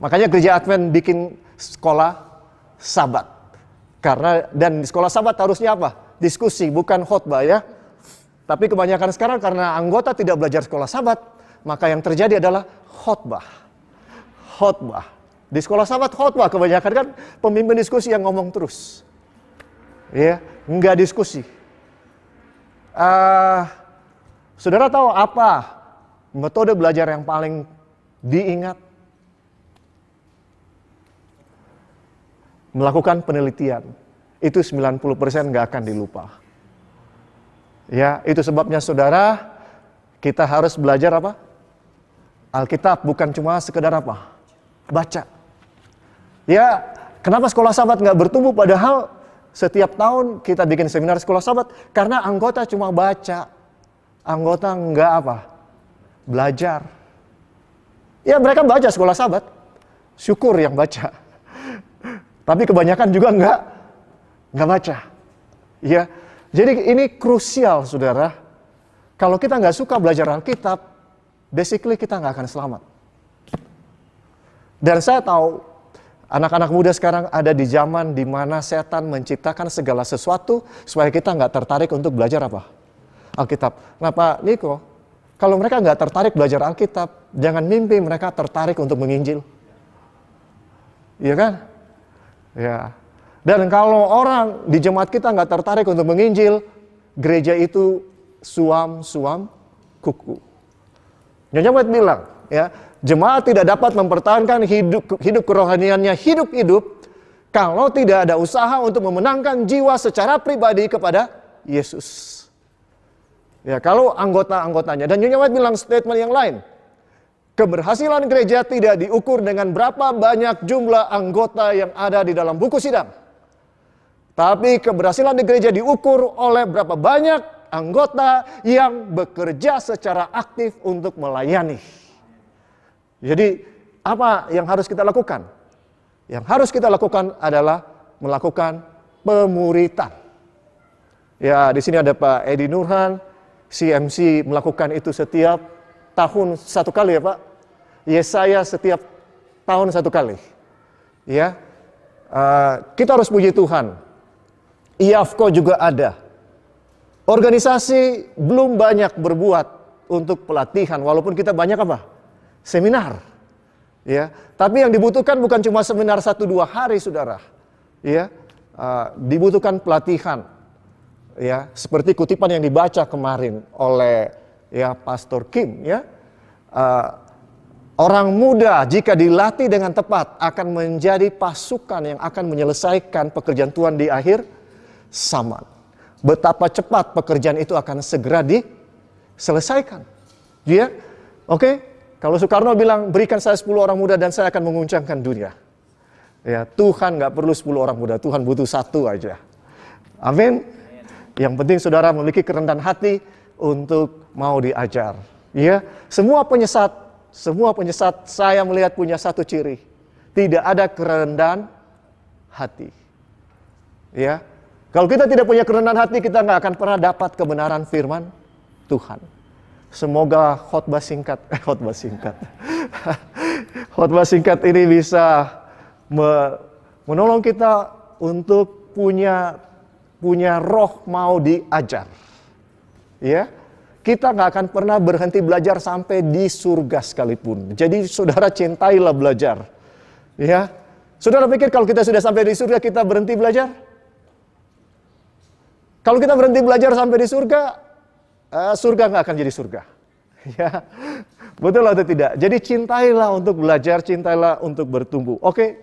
Makanya gereja Advent bikin sekolah sabat. Karena dan di sekolah sabat harusnya apa? Diskusi bukan khotbah ya. Tapi kebanyakan sekarang karena anggota tidak belajar sekolah sabat, maka yang terjadi adalah khotbah. Khotbah di sekolah sahabat khotbah kebanyakan kan pemimpin diskusi yang ngomong terus. Ya, enggak diskusi. Uh, saudara tahu apa metode belajar yang paling diingat? Melakukan penelitian. Itu 90% nggak akan dilupa. Ya, itu sebabnya saudara kita harus belajar apa? Alkitab bukan cuma sekedar apa? Baca. Ya, kenapa sekolah sahabat nggak bertumbuh padahal setiap tahun kita bikin seminar sekolah sahabat karena anggota cuma baca. Anggota nggak apa? Belajar. Ya mereka baca sekolah sahabat. Syukur yang baca. Tapi kebanyakan juga nggak nggak baca. Ya, jadi ini krusial saudara. Kalau kita nggak suka belajar Alkitab, basically kita nggak akan selamat. Dan saya tahu Anak-anak muda sekarang ada di zaman di mana setan menciptakan segala sesuatu supaya kita nggak tertarik untuk belajar apa? Alkitab. Nah Pak Niko, kalau mereka nggak tertarik belajar Alkitab, jangan mimpi mereka tertarik untuk menginjil. Iya kan? Ya. Dan kalau orang di jemaat kita nggak tertarik untuk menginjil, gereja itu suam-suam kuku. Nyonya bilang, ya, Jemaat tidak dapat mempertahankan hidup hidup kerohaniannya hidup-hidup kalau tidak ada usaha untuk memenangkan jiwa secara pribadi kepada Yesus. Ya, kalau anggota-anggotanya dan Nyonya White bilang statement yang lain. Keberhasilan gereja tidak diukur dengan berapa banyak jumlah anggota yang ada di dalam buku sidang. Tapi keberhasilan di gereja diukur oleh berapa banyak anggota yang bekerja secara aktif untuk melayani. Jadi apa yang harus kita lakukan? Yang harus kita lakukan adalah melakukan pemuritan. Ya, di sini ada Pak Edi Nurhan, CMC melakukan itu setiap tahun satu kali ya Pak. Yesaya setiap tahun satu kali. Ya, uh, kita harus puji Tuhan. IAFKO juga ada. Organisasi belum banyak berbuat untuk pelatihan, walaupun kita banyak apa? seminar. Ya, tapi yang dibutuhkan bukan cuma seminar satu dua hari, saudara. Ya, uh, dibutuhkan pelatihan. Ya, seperti kutipan yang dibaca kemarin oleh ya Pastor Kim. Ya, uh, orang muda jika dilatih dengan tepat akan menjadi pasukan yang akan menyelesaikan pekerjaan Tuhan di akhir zaman. Betapa cepat pekerjaan itu akan segera diselesaikan. Ya, oke. Okay? Kalau Soekarno bilang, berikan saya 10 orang muda dan saya akan menguncangkan dunia. Ya, Tuhan nggak perlu 10 orang muda, Tuhan butuh satu aja. Amin. Yang penting saudara memiliki kerendahan hati untuk mau diajar. Ya, semua penyesat, semua penyesat saya melihat punya satu ciri. Tidak ada kerendahan hati. Ya. Kalau kita tidak punya kerendahan hati, kita nggak akan pernah dapat kebenaran firman Tuhan. Semoga khotbah singkat, eh, khotbah singkat, khotbah singkat ini bisa me menolong kita untuk punya punya roh mau diajar. Ya, kita nggak akan pernah berhenti belajar sampai di surga sekalipun. Jadi saudara cintailah belajar. Ya, saudara pikir kalau kita sudah sampai di surga kita berhenti belajar? Kalau kita berhenti belajar sampai di surga, Eh, surga nggak akan jadi surga. ya, betul atau tidak? Jadi cintailah untuk belajar, cintailah untuk bertumbuh. Oke,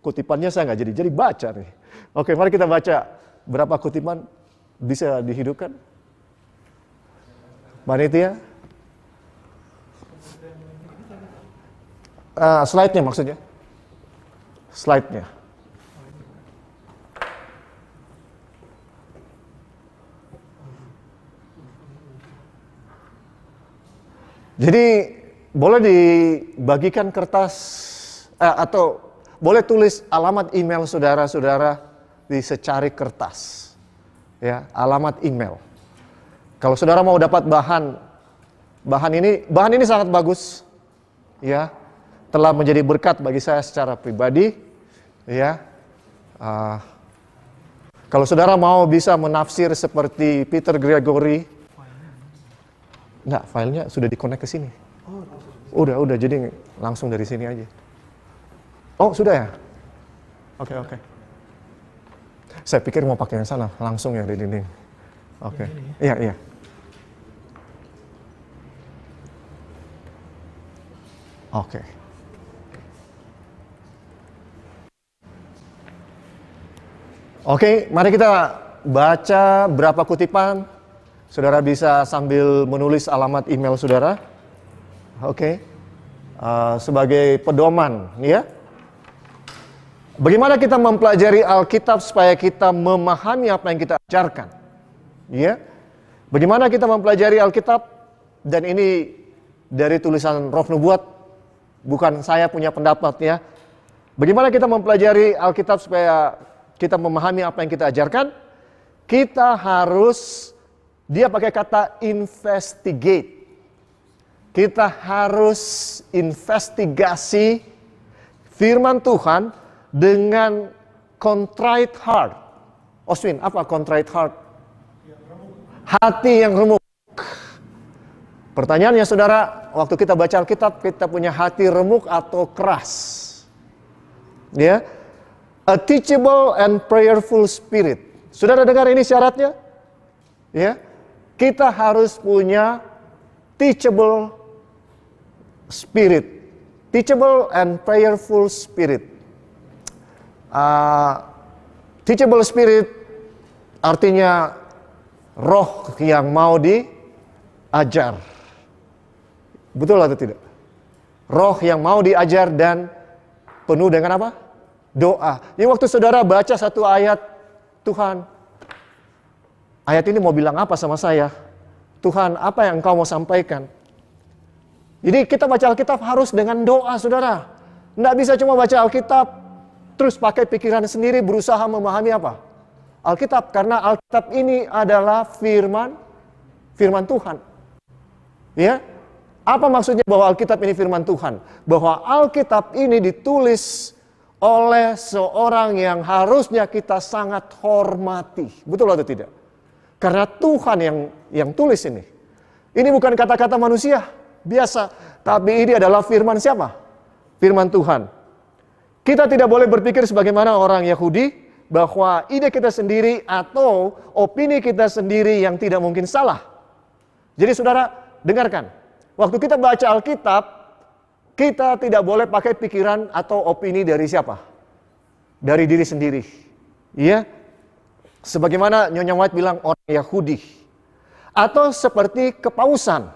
kutipannya saya nggak jadi, jadi baca nih. Oke, mari kita baca berapa kutipan bisa dihidupkan? Manitia, Uh, ah, slide-nya maksudnya. Slide-nya. Jadi boleh dibagikan kertas eh, atau boleh tulis alamat email saudara-saudara di secari kertas. Ya, alamat email. Kalau saudara mau dapat bahan bahan ini, bahan ini sangat bagus. Ya. Telah menjadi berkat bagi saya secara pribadi. Ya. Uh, kalau saudara mau bisa menafsir seperti Peter Gregory Enggak, filenya sudah dikonek ke sini. Oh, udah, udah. Jadi langsung dari sini aja. Oh, sudah ya? Oke, okay, oke. Okay. Saya pikir mau pakai yang sana, langsung ya di dinding. Oke. Okay. Ya? Iya, iya. Oke. Okay. Oke, okay, mari kita baca berapa kutipan Saudara bisa sambil menulis alamat email saudara. Oke. Okay. Uh, eh, sebagai pedoman, ya. Bagaimana kita mempelajari Alkitab supaya kita memahami apa yang kita ajarkan? Ya. Bagaimana kita mempelajari Alkitab? Dan ini dari tulisan Roh Nubuat, bukan saya punya pendapatnya. Bagaimana kita mempelajari Alkitab supaya kita memahami apa yang kita ajarkan? Kita harus dia pakai kata investigate. Kita harus investigasi firman Tuhan dengan contrite heart. Oswin, apa contrite heart? Hati yang remuk. Pertanyaannya saudara, waktu kita baca Alkitab, kita punya hati remuk atau keras? Ya, a teachable and prayerful spirit. Saudara dengar ini syaratnya? Ya, kita harus punya teachable spirit, teachable and prayerful spirit. Uh, teachable spirit artinya roh yang mau diajar. Betul atau tidak? Roh yang mau diajar dan penuh dengan apa? Doa. Ini waktu saudara baca satu ayat, Tuhan Ayat ini mau bilang apa sama saya? Tuhan, apa yang engkau mau sampaikan? Jadi kita baca Alkitab harus dengan doa, saudara. Nggak bisa cuma baca Alkitab, terus pakai pikiran sendiri berusaha memahami apa? Alkitab, karena Alkitab ini adalah firman, firman Tuhan. Ya, apa maksudnya bahwa Alkitab ini firman Tuhan? Bahwa Alkitab ini ditulis oleh seorang yang harusnya kita sangat hormati. Betul atau tidak? Karena Tuhan yang yang tulis ini. Ini bukan kata-kata manusia biasa, tapi ini adalah firman siapa? Firman Tuhan. Kita tidak boleh berpikir sebagaimana orang Yahudi bahwa ide kita sendiri atau opini kita sendiri yang tidak mungkin salah. Jadi saudara, dengarkan. Waktu kita baca Alkitab, kita tidak boleh pakai pikiran atau opini dari siapa? Dari diri sendiri. Iya, Sebagaimana Nyonya White bilang orang Yahudi. Atau seperti kepausan.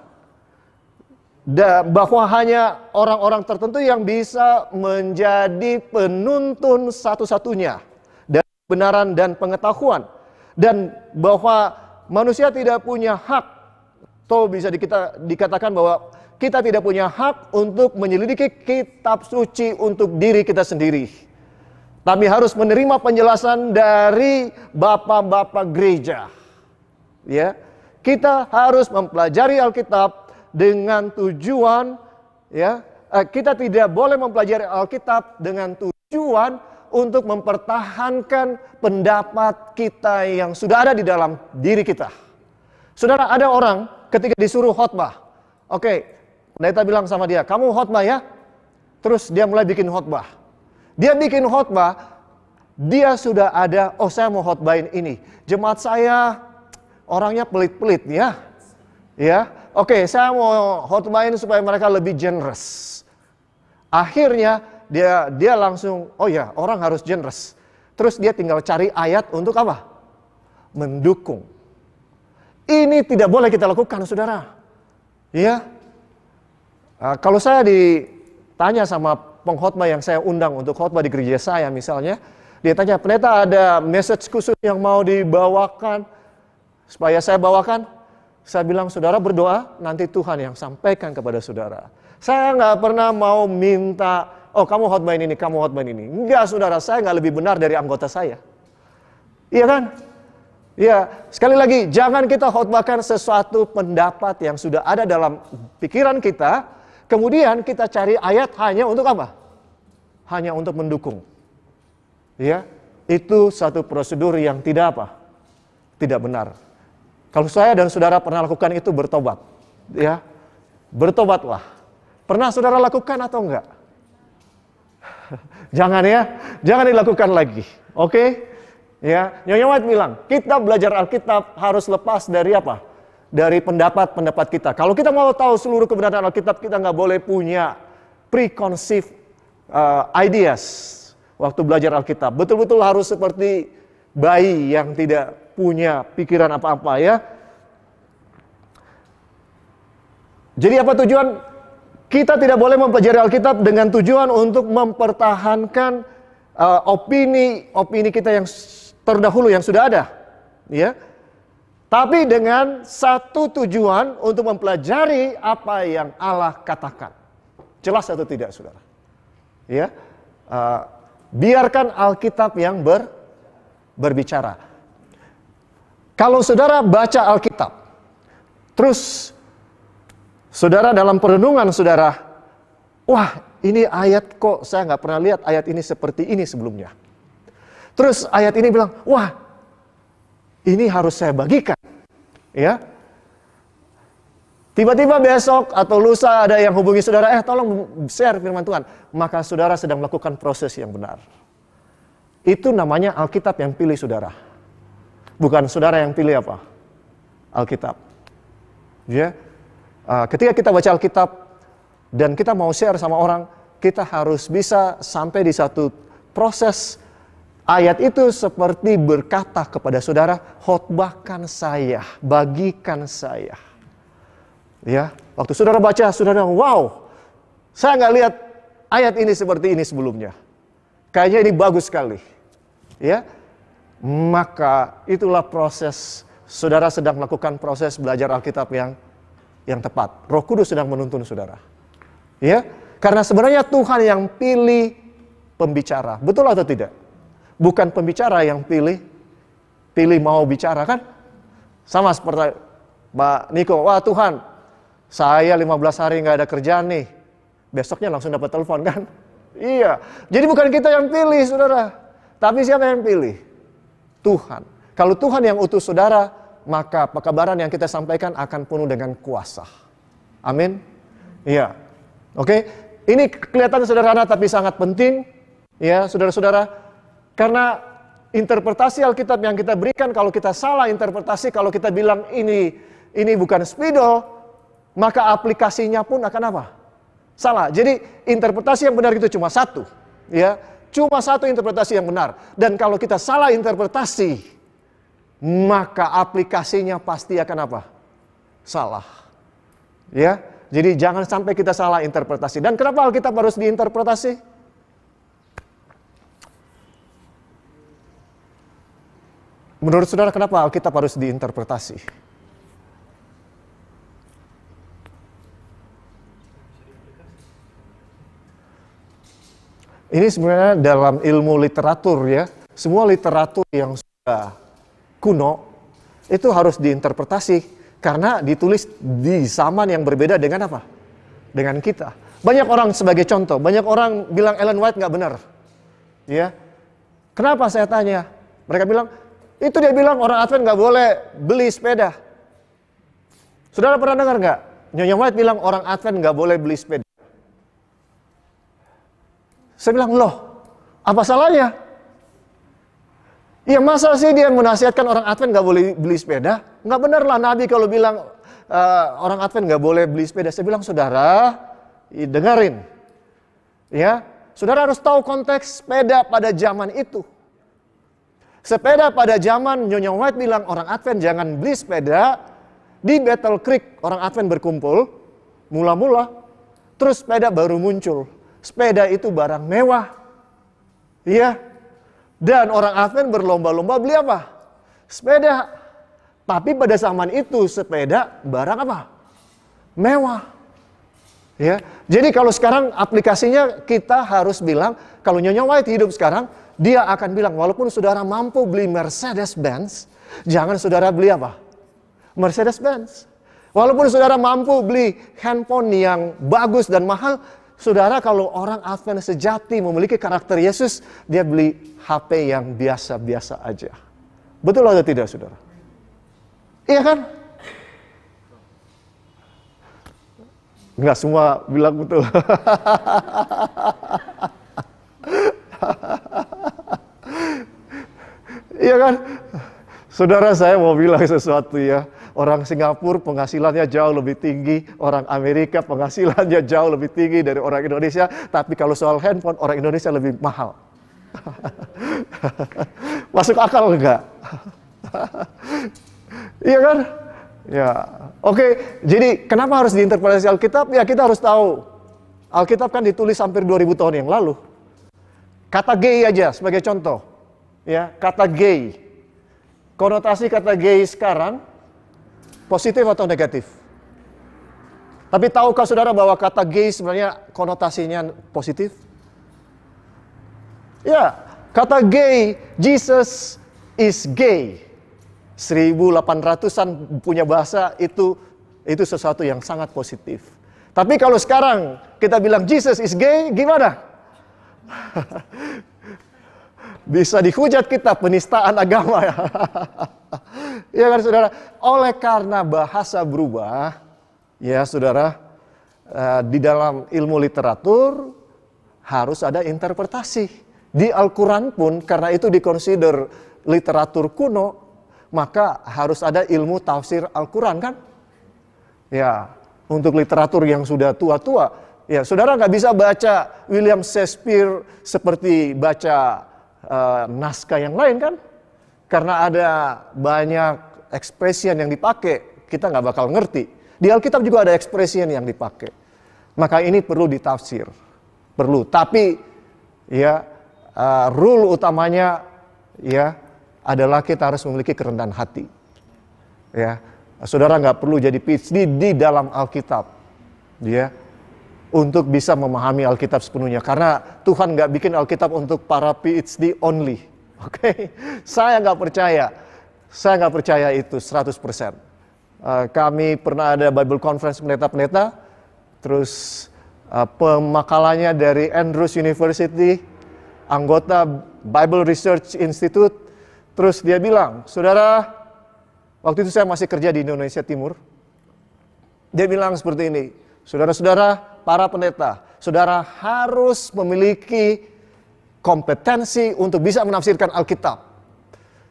Bahwa hanya orang-orang tertentu yang bisa menjadi penuntun satu-satunya. Dari kebenaran dan pengetahuan. Dan bahwa manusia tidak punya hak. Atau bisa kita dikatakan bahwa kita tidak punya hak untuk menyelidiki kitab suci untuk diri kita sendiri kami harus menerima penjelasan dari bapak-bapak gereja. Ya. Kita harus mempelajari Alkitab dengan tujuan ya, eh, kita tidak boleh mempelajari Alkitab dengan tujuan untuk mempertahankan pendapat kita yang sudah ada di dalam diri kita. Saudara, ada orang ketika disuruh khotbah. Oke, pendeta bilang sama dia, "Kamu khotbah ya?" Terus dia mulai bikin khotbah. Dia bikin khotbah, dia sudah ada, oh saya mau khotbahin ini. Jemaat saya orangnya pelit-pelit ya. Ya, oke okay, saya mau khotbahin supaya mereka lebih generous. Akhirnya dia dia langsung, oh ya orang harus generous. Terus dia tinggal cari ayat untuk apa? Mendukung. Ini tidak boleh kita lakukan, saudara. Ya. Nah, kalau saya ditanya sama pengkhotbah yang saya undang untuk khotbah di gereja saya misalnya, dia tanya, pendeta ada message khusus yang mau dibawakan, supaya saya bawakan? Saya bilang, saudara berdoa, nanti Tuhan yang sampaikan kepada saudara. Saya nggak pernah mau minta, oh kamu khotbah ini, kamu khotbah ini. Enggak saudara, saya nggak lebih benar dari anggota saya. Iya kan? Ya, sekali lagi, jangan kita khotbahkan sesuatu pendapat yang sudah ada dalam pikiran kita, kemudian kita cari ayat hanya untuk apa? hanya untuk mendukung. Ya, itu satu prosedur yang tidak apa? Tidak benar. Kalau saya dan saudara pernah lakukan itu bertobat, ya. Bertobatlah. Pernah saudara lakukan atau enggak? jangan ya, jangan dilakukan lagi. Oke? Okay? Ya, Nyonya White bilang, kita belajar Alkitab harus lepas dari apa? Dari pendapat-pendapat kita. Kalau kita mau tahu seluruh kebenaran Alkitab, kita nggak boleh punya preconceived uh, ideas waktu belajar Alkitab. Betul-betul harus seperti bayi yang tidak punya pikiran apa-apa ya. Jadi apa tujuan? Kita tidak boleh mempelajari Alkitab dengan tujuan untuk mempertahankan opini uh, opini opini kita yang terdahulu yang sudah ada, ya. Tapi dengan satu tujuan untuk mempelajari apa yang Allah katakan. Jelas atau tidak, saudara? ya uh, biarkan Alkitab yang ber, berbicara. Kalau saudara baca Alkitab, terus saudara dalam perenungan saudara, wah ini ayat kok saya nggak pernah lihat ayat ini seperti ini sebelumnya. Terus ayat ini bilang, wah ini harus saya bagikan. Ya, Tiba-tiba besok atau lusa ada yang hubungi saudara, eh tolong share firman Tuhan. Maka saudara sedang melakukan proses yang benar. Itu namanya Alkitab yang pilih saudara. Bukan saudara yang pilih apa? Alkitab. Ya. Ah, ketika kita baca Alkitab dan kita mau share sama orang, kita harus bisa sampai di satu proses Ayat itu seperti berkata kepada saudara, khotbahkan saya, bagikan saya. Ya, waktu saudara baca, saudara, wow, saya nggak lihat ayat ini seperti ini sebelumnya. Kayaknya ini bagus sekali. Ya, maka itulah proses saudara sedang melakukan proses belajar Alkitab yang yang tepat. Roh Kudus sedang menuntun saudara. Ya, karena sebenarnya Tuhan yang pilih pembicara, betul atau tidak? Bukan pembicara yang pilih pilih mau bicara kan? Sama seperti Pak Niko, wah Tuhan, saya 15 hari nggak ada kerjaan nih. Besoknya langsung dapat telepon kan? Iya. Jadi bukan kita yang pilih, saudara. Tapi siapa yang pilih? Tuhan. Kalau Tuhan yang utus saudara, maka pekabaran yang kita sampaikan akan penuh dengan kuasa. Amin. Iya. Oke. Ini kelihatan sederhana tapi sangat penting. Ya, saudara-saudara. Karena interpretasi Alkitab yang kita berikan kalau kita salah interpretasi, kalau kita bilang ini ini bukan spidol, maka aplikasinya pun akan apa? Salah. Jadi interpretasi yang benar itu cuma satu, ya. Cuma satu interpretasi yang benar. Dan kalau kita salah interpretasi, maka aplikasinya pasti akan apa? Salah. Ya. Jadi jangan sampai kita salah interpretasi. Dan kenapa Alkitab harus diinterpretasi? Menurut saudara kenapa Alkitab harus diinterpretasi? Ini sebenarnya dalam ilmu literatur ya, semua literatur yang sudah kuno itu harus diinterpretasi karena ditulis di zaman yang berbeda dengan apa? Dengan kita. Banyak orang sebagai contoh, banyak orang bilang Ellen White nggak benar. Ya, kenapa saya tanya? Mereka bilang itu dia bilang orang Advent nggak boleh beli sepeda. Saudara pernah dengar nggak? Nyonya White bilang orang Advent nggak boleh beli sepeda. Saya bilang, loh, apa salahnya? Ya masa sih dia menasihatkan orang Advent gak boleh beli sepeda? Nggak benar lah Nabi kalau bilang uh, orang Advent gak boleh beli sepeda. Saya bilang, saudara, dengerin. Ya, saudara harus tahu konteks sepeda pada zaman itu. Sepeda pada zaman Nyonya White bilang orang Advent jangan beli sepeda di Battle Creek orang Advent berkumpul mula-mula terus sepeda baru muncul Sepeda itu barang mewah. Iya. Dan orang Advent berlomba-lomba beli apa? Sepeda. Tapi pada zaman itu sepeda barang apa? Mewah. Ya. Jadi kalau sekarang aplikasinya kita harus bilang kalau Nyonya White hidup sekarang dia akan bilang walaupun saudara mampu beli Mercedes Benz, jangan saudara beli apa? Mercedes Benz. Walaupun saudara mampu beli handphone yang bagus dan mahal, Saudara, kalau orang Advent sejati memiliki karakter Yesus, dia beli HP yang biasa-biasa aja. Betul atau tidak, saudara? Iya kan? Enggak semua bilang betul. iya kan? Saudara saya mau bilang sesuatu ya. Orang Singapura penghasilannya jauh lebih tinggi, orang Amerika penghasilannya jauh lebih tinggi dari orang Indonesia, tapi kalau soal handphone orang Indonesia lebih mahal. Masuk akal enggak? iya kan? Ya. Oke, jadi kenapa harus diinterpretasi Alkitab? Ya kita harus tahu. Alkitab kan ditulis hampir 2000 tahun yang lalu. Kata gay aja sebagai contoh. Ya, kata gay konotasi kata gay sekarang positif atau negatif? Tapi tahukah saudara bahwa kata gay sebenarnya konotasinya positif? Ya, kata gay, Jesus is gay. 1800-an punya bahasa itu itu sesuatu yang sangat positif. Tapi kalau sekarang kita bilang Jesus is gay, gimana? bisa dihujat kita penistaan agama ya. ya kan saudara, oleh karena bahasa berubah, ya saudara, eh, di dalam ilmu literatur harus ada interpretasi. Di Al-Quran pun karena itu dikonsider literatur kuno, maka harus ada ilmu tafsir Al-Quran kan? Ya, untuk literatur yang sudah tua-tua, ya saudara nggak bisa baca William Shakespeare seperti baca uh, naskah yang lain kan karena ada banyak expression yang dipakai kita nggak bakal ngerti di Alkitab juga ada expression yang dipakai maka ini perlu ditafsir perlu tapi ya uh, rule utamanya ya adalah kita harus memiliki kerendahan hati ya saudara nggak perlu jadi PhD di dalam Alkitab ya untuk bisa memahami Alkitab sepenuhnya. Karena Tuhan nggak bikin Alkitab untuk para PhD only. Oke, okay? saya nggak percaya. Saya nggak percaya itu 100%. Uh, eh, kami pernah ada Bible Conference pendeta-pendeta, terus uh, eh, pemakalanya dari Andrews University, anggota Bible Research Institute, terus dia bilang, saudara, waktu itu saya masih kerja di Indonesia Timur, dia bilang seperti ini, saudara-saudara, para pendeta. Saudara harus memiliki kompetensi untuk bisa menafsirkan Alkitab.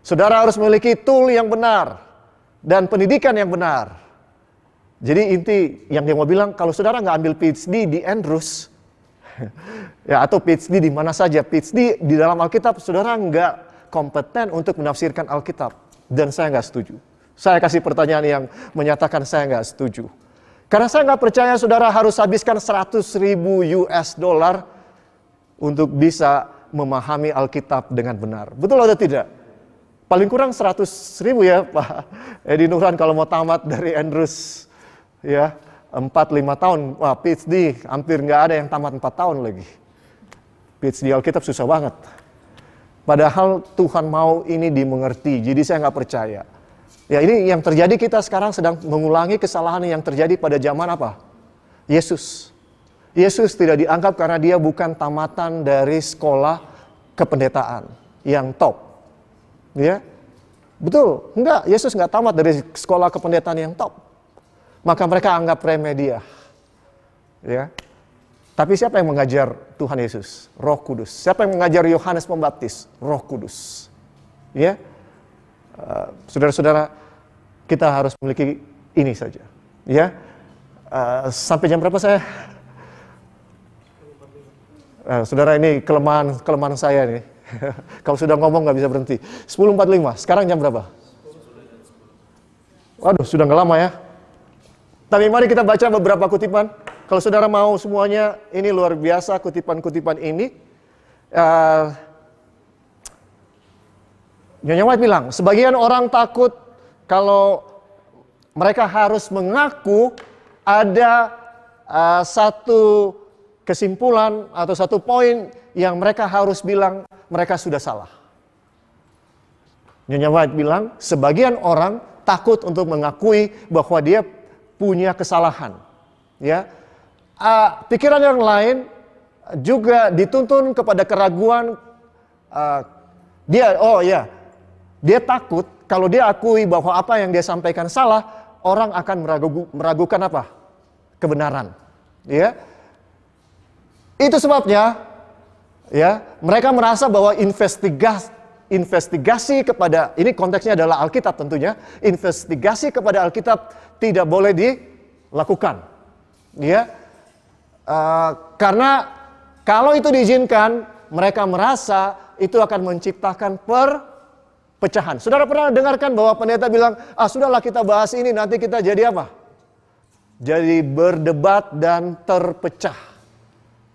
Saudara harus memiliki tool yang benar dan pendidikan yang benar. Jadi inti yang dia mau bilang, kalau saudara nggak ambil PhD di Andrews, ya atau PhD di mana saja, PhD di dalam Alkitab, saudara nggak kompeten untuk menafsirkan Alkitab. Dan saya nggak setuju. Saya kasih pertanyaan yang menyatakan saya nggak setuju. Karena saya nggak percaya saudara harus habiskan 100 ribu US dollar untuk bisa memahami Alkitab dengan benar. Betul atau tidak? Paling kurang 100 ribu ya Pak Edi Nuran kalau mau tamat dari Andrews. Ya, 4-5 tahun, wah PhD hampir nggak ada yang tamat 4 tahun lagi. PhD Alkitab susah banget. Padahal Tuhan mau ini dimengerti, jadi saya nggak percaya. Ya ini yang terjadi kita sekarang sedang mengulangi kesalahan yang terjadi pada zaman apa? Yesus. Yesus tidak dianggap karena dia bukan tamatan dari sekolah kependetaan yang top. Ya, betul. Enggak, Yesus enggak tamat dari sekolah kependetaan yang top. Maka mereka anggap remeh dia. Ya. Tapi siapa yang mengajar Tuhan Yesus? Roh Kudus. Siapa yang mengajar Yohanes Pembaptis? Roh Kudus. Ya. Eh, saudara-saudara, uh, kita harus memiliki ini saja. Ya, uh, sampai jam berapa saya? Uh, saudara ini kelemahan kelemahan saya nih. Kalau sudah ngomong nggak bisa berhenti. 10.45. Sekarang jam berapa? Waduh, sudah nggak lama ya. Tapi mari kita baca beberapa kutipan. Kalau saudara mau semuanya, ini luar biasa kutipan-kutipan ini. Uh, Nyonya White bilang, sebagian orang takut kalau mereka harus mengaku ada uh, satu kesimpulan atau satu poin yang mereka harus bilang mereka sudah salah. Nyonya White bilang, sebagian orang takut untuk mengakui bahwa dia punya kesalahan. Ya, uh, pikiran yang lain juga dituntun kepada keraguan. Uh, dia, oh ya, dia takut kalau dia akui bahwa apa yang dia sampaikan salah, orang akan meragu, meragukan apa? Kebenaran. Ya. Itu sebabnya ya, mereka merasa bahwa investigasi investigasi kepada ini konteksnya adalah Alkitab tentunya, investigasi kepada Alkitab tidak boleh dilakukan. Ya. Uh, karena kalau itu diizinkan, mereka merasa itu akan menciptakan per pecahan. Saudara pernah dengarkan bahwa pendeta bilang, ah sudahlah kita bahas ini, nanti kita jadi apa? Jadi berdebat dan terpecah.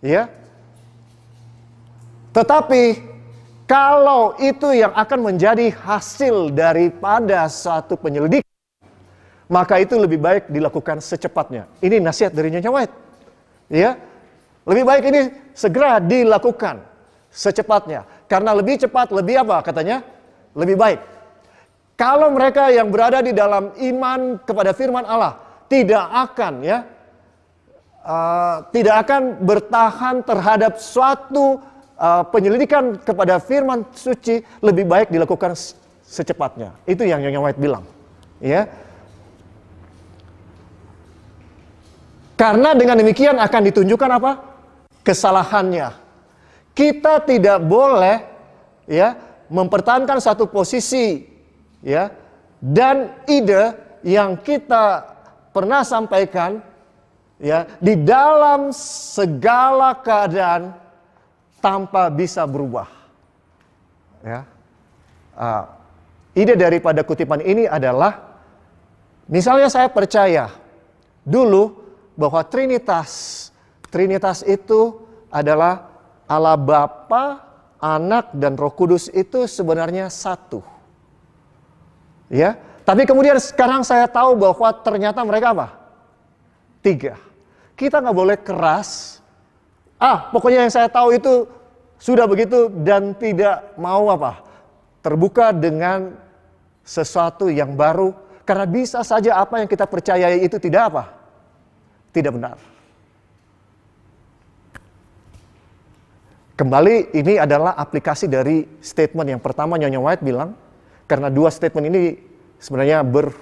Ya. Tetapi kalau itu yang akan menjadi hasil daripada satu penyelidik, maka itu lebih baik dilakukan secepatnya. Ini nasihat dari Nyonya White. Ya. Lebih baik ini segera dilakukan secepatnya. Karena lebih cepat, lebih apa katanya? lebih baik. Kalau mereka yang berada di dalam iman kepada firman Allah tidak akan ya uh, tidak akan bertahan terhadap suatu uh, penyelidikan kepada firman suci lebih baik dilakukan secepatnya. Itu yang Nyonya White bilang. Ya. Karena dengan demikian akan ditunjukkan apa? kesalahannya. Kita tidak boleh ya mempertahankan satu posisi ya dan ide yang kita pernah sampaikan ya di dalam segala keadaan tanpa bisa berubah ya uh, ide daripada kutipan ini adalah misalnya saya percaya dulu bahwa Trinitas Trinitas itu adalah Allah Bapa Anak dan Roh Kudus itu sebenarnya satu. Ya, tapi kemudian sekarang saya tahu bahwa ternyata mereka apa? Tiga. Kita nggak boleh keras. Ah, pokoknya yang saya tahu itu sudah begitu dan tidak mau apa? Terbuka dengan sesuatu yang baru karena bisa saja apa yang kita percayai itu tidak apa? Tidak benar. Kembali ini adalah aplikasi dari statement yang pertama Nyonya White bilang, karena dua statement ini sebenarnya ber,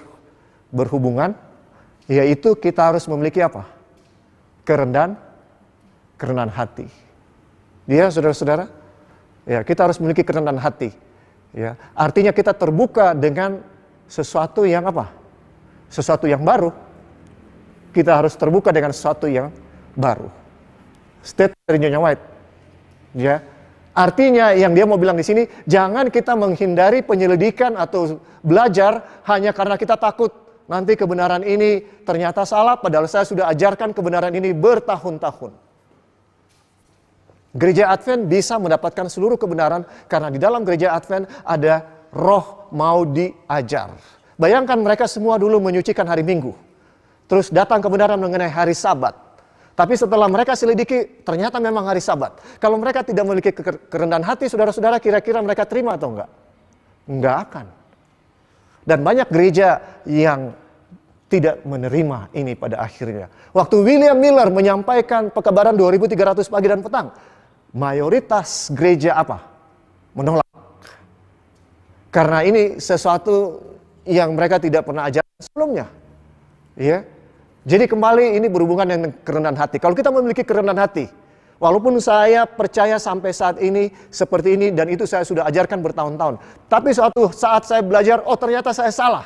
berhubungan, yaitu kita harus memiliki apa? Kerendahan, kerendahan hati. Dia saudara-saudara, ya kita harus memiliki kerendahan hati. Ya, artinya kita terbuka dengan sesuatu yang apa? Sesuatu yang baru. Kita harus terbuka dengan sesuatu yang baru. State dari Nyonya White Ya. Artinya yang dia mau bilang di sini, jangan kita menghindari penyelidikan atau belajar hanya karena kita takut nanti kebenaran ini ternyata salah padahal saya sudah ajarkan kebenaran ini bertahun-tahun. Gereja Advent bisa mendapatkan seluruh kebenaran karena di dalam gereja Advent ada roh mau diajar. Bayangkan mereka semua dulu menyucikan hari Minggu. Terus datang kebenaran mengenai hari Sabat. Tapi setelah mereka selidiki, ternyata memang hari Sabat. Kalau mereka tidak memiliki kerendahan hati, saudara-saudara kira-kira mereka terima atau enggak? Enggak akan. Dan banyak gereja yang tidak menerima ini pada akhirnya. Waktu William Miller menyampaikan pekabaran 2300 pagi dan petang, mayoritas gereja apa? Menolak. Karena ini sesuatu yang mereka tidak pernah ajarkan sebelumnya. Ya. Jadi kembali ini berhubungan dengan kerendahan hati. Kalau kita memiliki kerendahan hati, walaupun saya percaya sampai saat ini seperti ini dan itu saya sudah ajarkan bertahun-tahun, tapi suatu saat saya belajar, oh ternyata saya salah.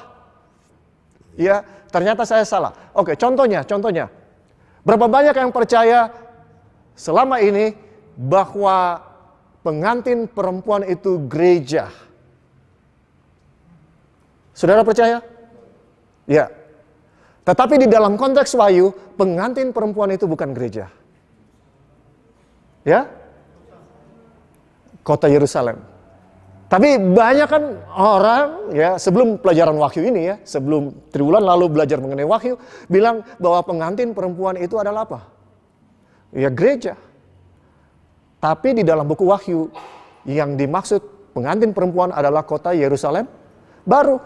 Ya, ternyata saya salah. Oke, contohnya, contohnya. Berapa banyak yang percaya selama ini bahwa pengantin perempuan itu gereja? Saudara percaya? Ya, tetapi di dalam konteks wahyu, pengantin perempuan itu bukan gereja. Ya? Kota Yerusalem. Tapi banyak kan orang ya sebelum pelajaran wahyu ini ya, sebelum triwulan lalu belajar mengenai wahyu, bilang bahwa pengantin perempuan itu adalah apa? Ya gereja. Tapi di dalam buku wahyu yang dimaksud pengantin perempuan adalah kota Yerusalem baru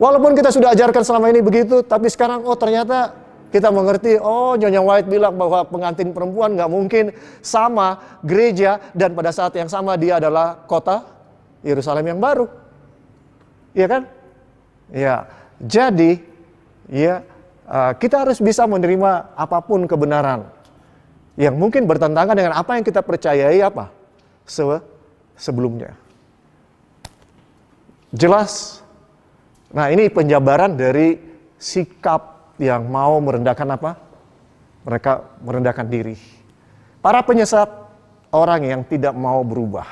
Walaupun kita sudah ajarkan selama ini begitu, tapi sekarang oh ternyata kita mengerti, oh Nyonya White bilang bahwa pengantin perempuan nggak mungkin sama gereja dan pada saat yang sama dia adalah kota Yerusalem yang baru. Iya kan? Ya. Jadi, ya eh, kita harus bisa menerima apapun kebenaran yang mungkin bertentangan dengan apa yang kita percayai apa sebelumnya. Jelas Nah, ini penjabaran dari sikap yang mau merendahkan apa? Mereka merendahkan diri. Para penyesat orang yang tidak mau berubah.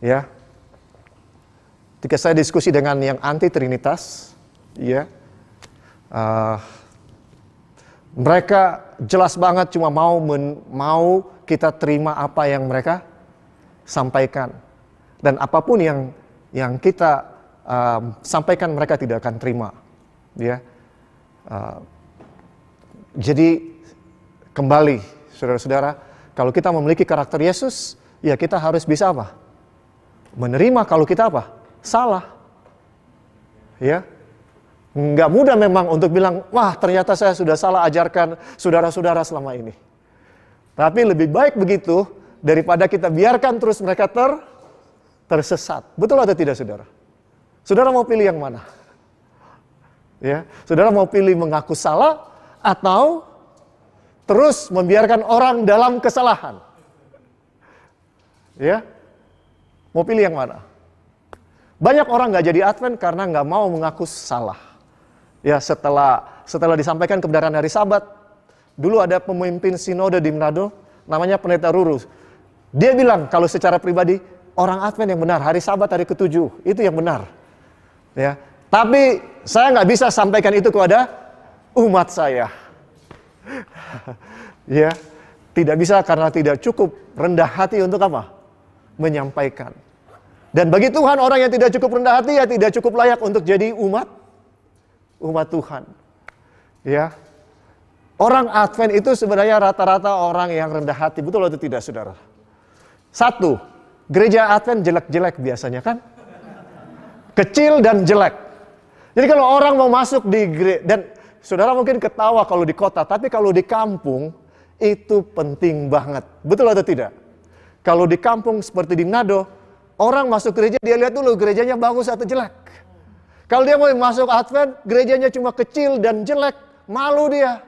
Ya. Ketika saya diskusi dengan yang anti trinitas, ya. Uh, mereka jelas banget cuma mau men, mau kita terima apa yang mereka sampaikan dan apapun yang yang kita um, sampaikan mereka tidak akan terima. Ya. Uh, jadi kembali saudara-saudara, kalau kita memiliki karakter Yesus, ya kita harus bisa apa? Menerima kalau kita apa? Salah. Ya, nggak mudah memang untuk bilang, wah ternyata saya sudah salah ajarkan saudara-saudara selama ini. Tapi lebih baik begitu daripada kita biarkan terus mereka ter tersesat. Betul atau tidak saudara? Saudara mau pilih yang mana? Ya, saudara mau pilih mengaku salah atau terus membiarkan orang dalam kesalahan? Ya, mau pilih yang mana? Banyak orang nggak jadi Advent karena nggak mau mengaku salah. Ya, setelah setelah disampaikan kebenaran hari Sabat, dulu ada pemimpin sinode di Manado, namanya Pendeta Rurus. Dia bilang kalau secara pribadi orang Advent yang benar hari Sabat hari ketujuh itu yang benar. Ya, tapi saya nggak bisa sampaikan itu kepada umat saya. ya, tidak bisa karena tidak cukup rendah hati untuk apa? Menyampaikan. Dan bagi Tuhan orang yang tidak cukup rendah hati ya tidak cukup layak untuk jadi umat umat Tuhan. Ya. Orang Advent itu sebenarnya rata-rata orang yang rendah hati. Betul atau tidak, Saudara? Satu, gereja Advent jelek-jelek biasanya kan? kecil dan jelek. Jadi kalau orang mau masuk di dan saudara mungkin ketawa kalau di kota, tapi kalau di kampung itu penting banget. Betul atau tidak? Kalau di kampung seperti di Nado, orang masuk gereja dia lihat dulu gerejanya bagus atau jelek. Kalau dia mau masuk Advent, gerejanya cuma kecil dan jelek, malu dia.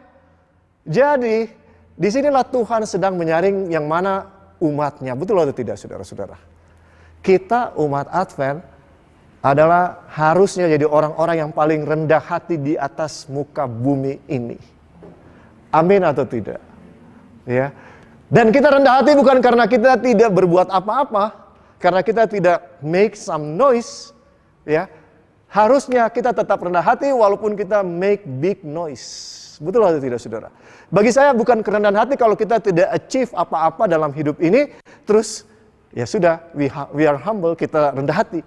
Jadi, disinilah Tuhan sedang menyaring yang mana umatnya. Betul atau tidak, saudara-saudara? Kita umat Advent adalah harusnya jadi orang-orang yang paling rendah hati di atas muka bumi ini. Amin atau tidak? Ya. Dan kita rendah hati bukan karena kita tidak berbuat apa-apa, karena kita tidak make some noise, ya. Harusnya kita tetap rendah hati walaupun kita make big noise. Betul atau tidak saudara? Bagi saya bukan kerendahan hati kalau kita tidak achieve apa-apa dalam hidup ini, terus ya sudah, we, we are humble, kita rendah hati.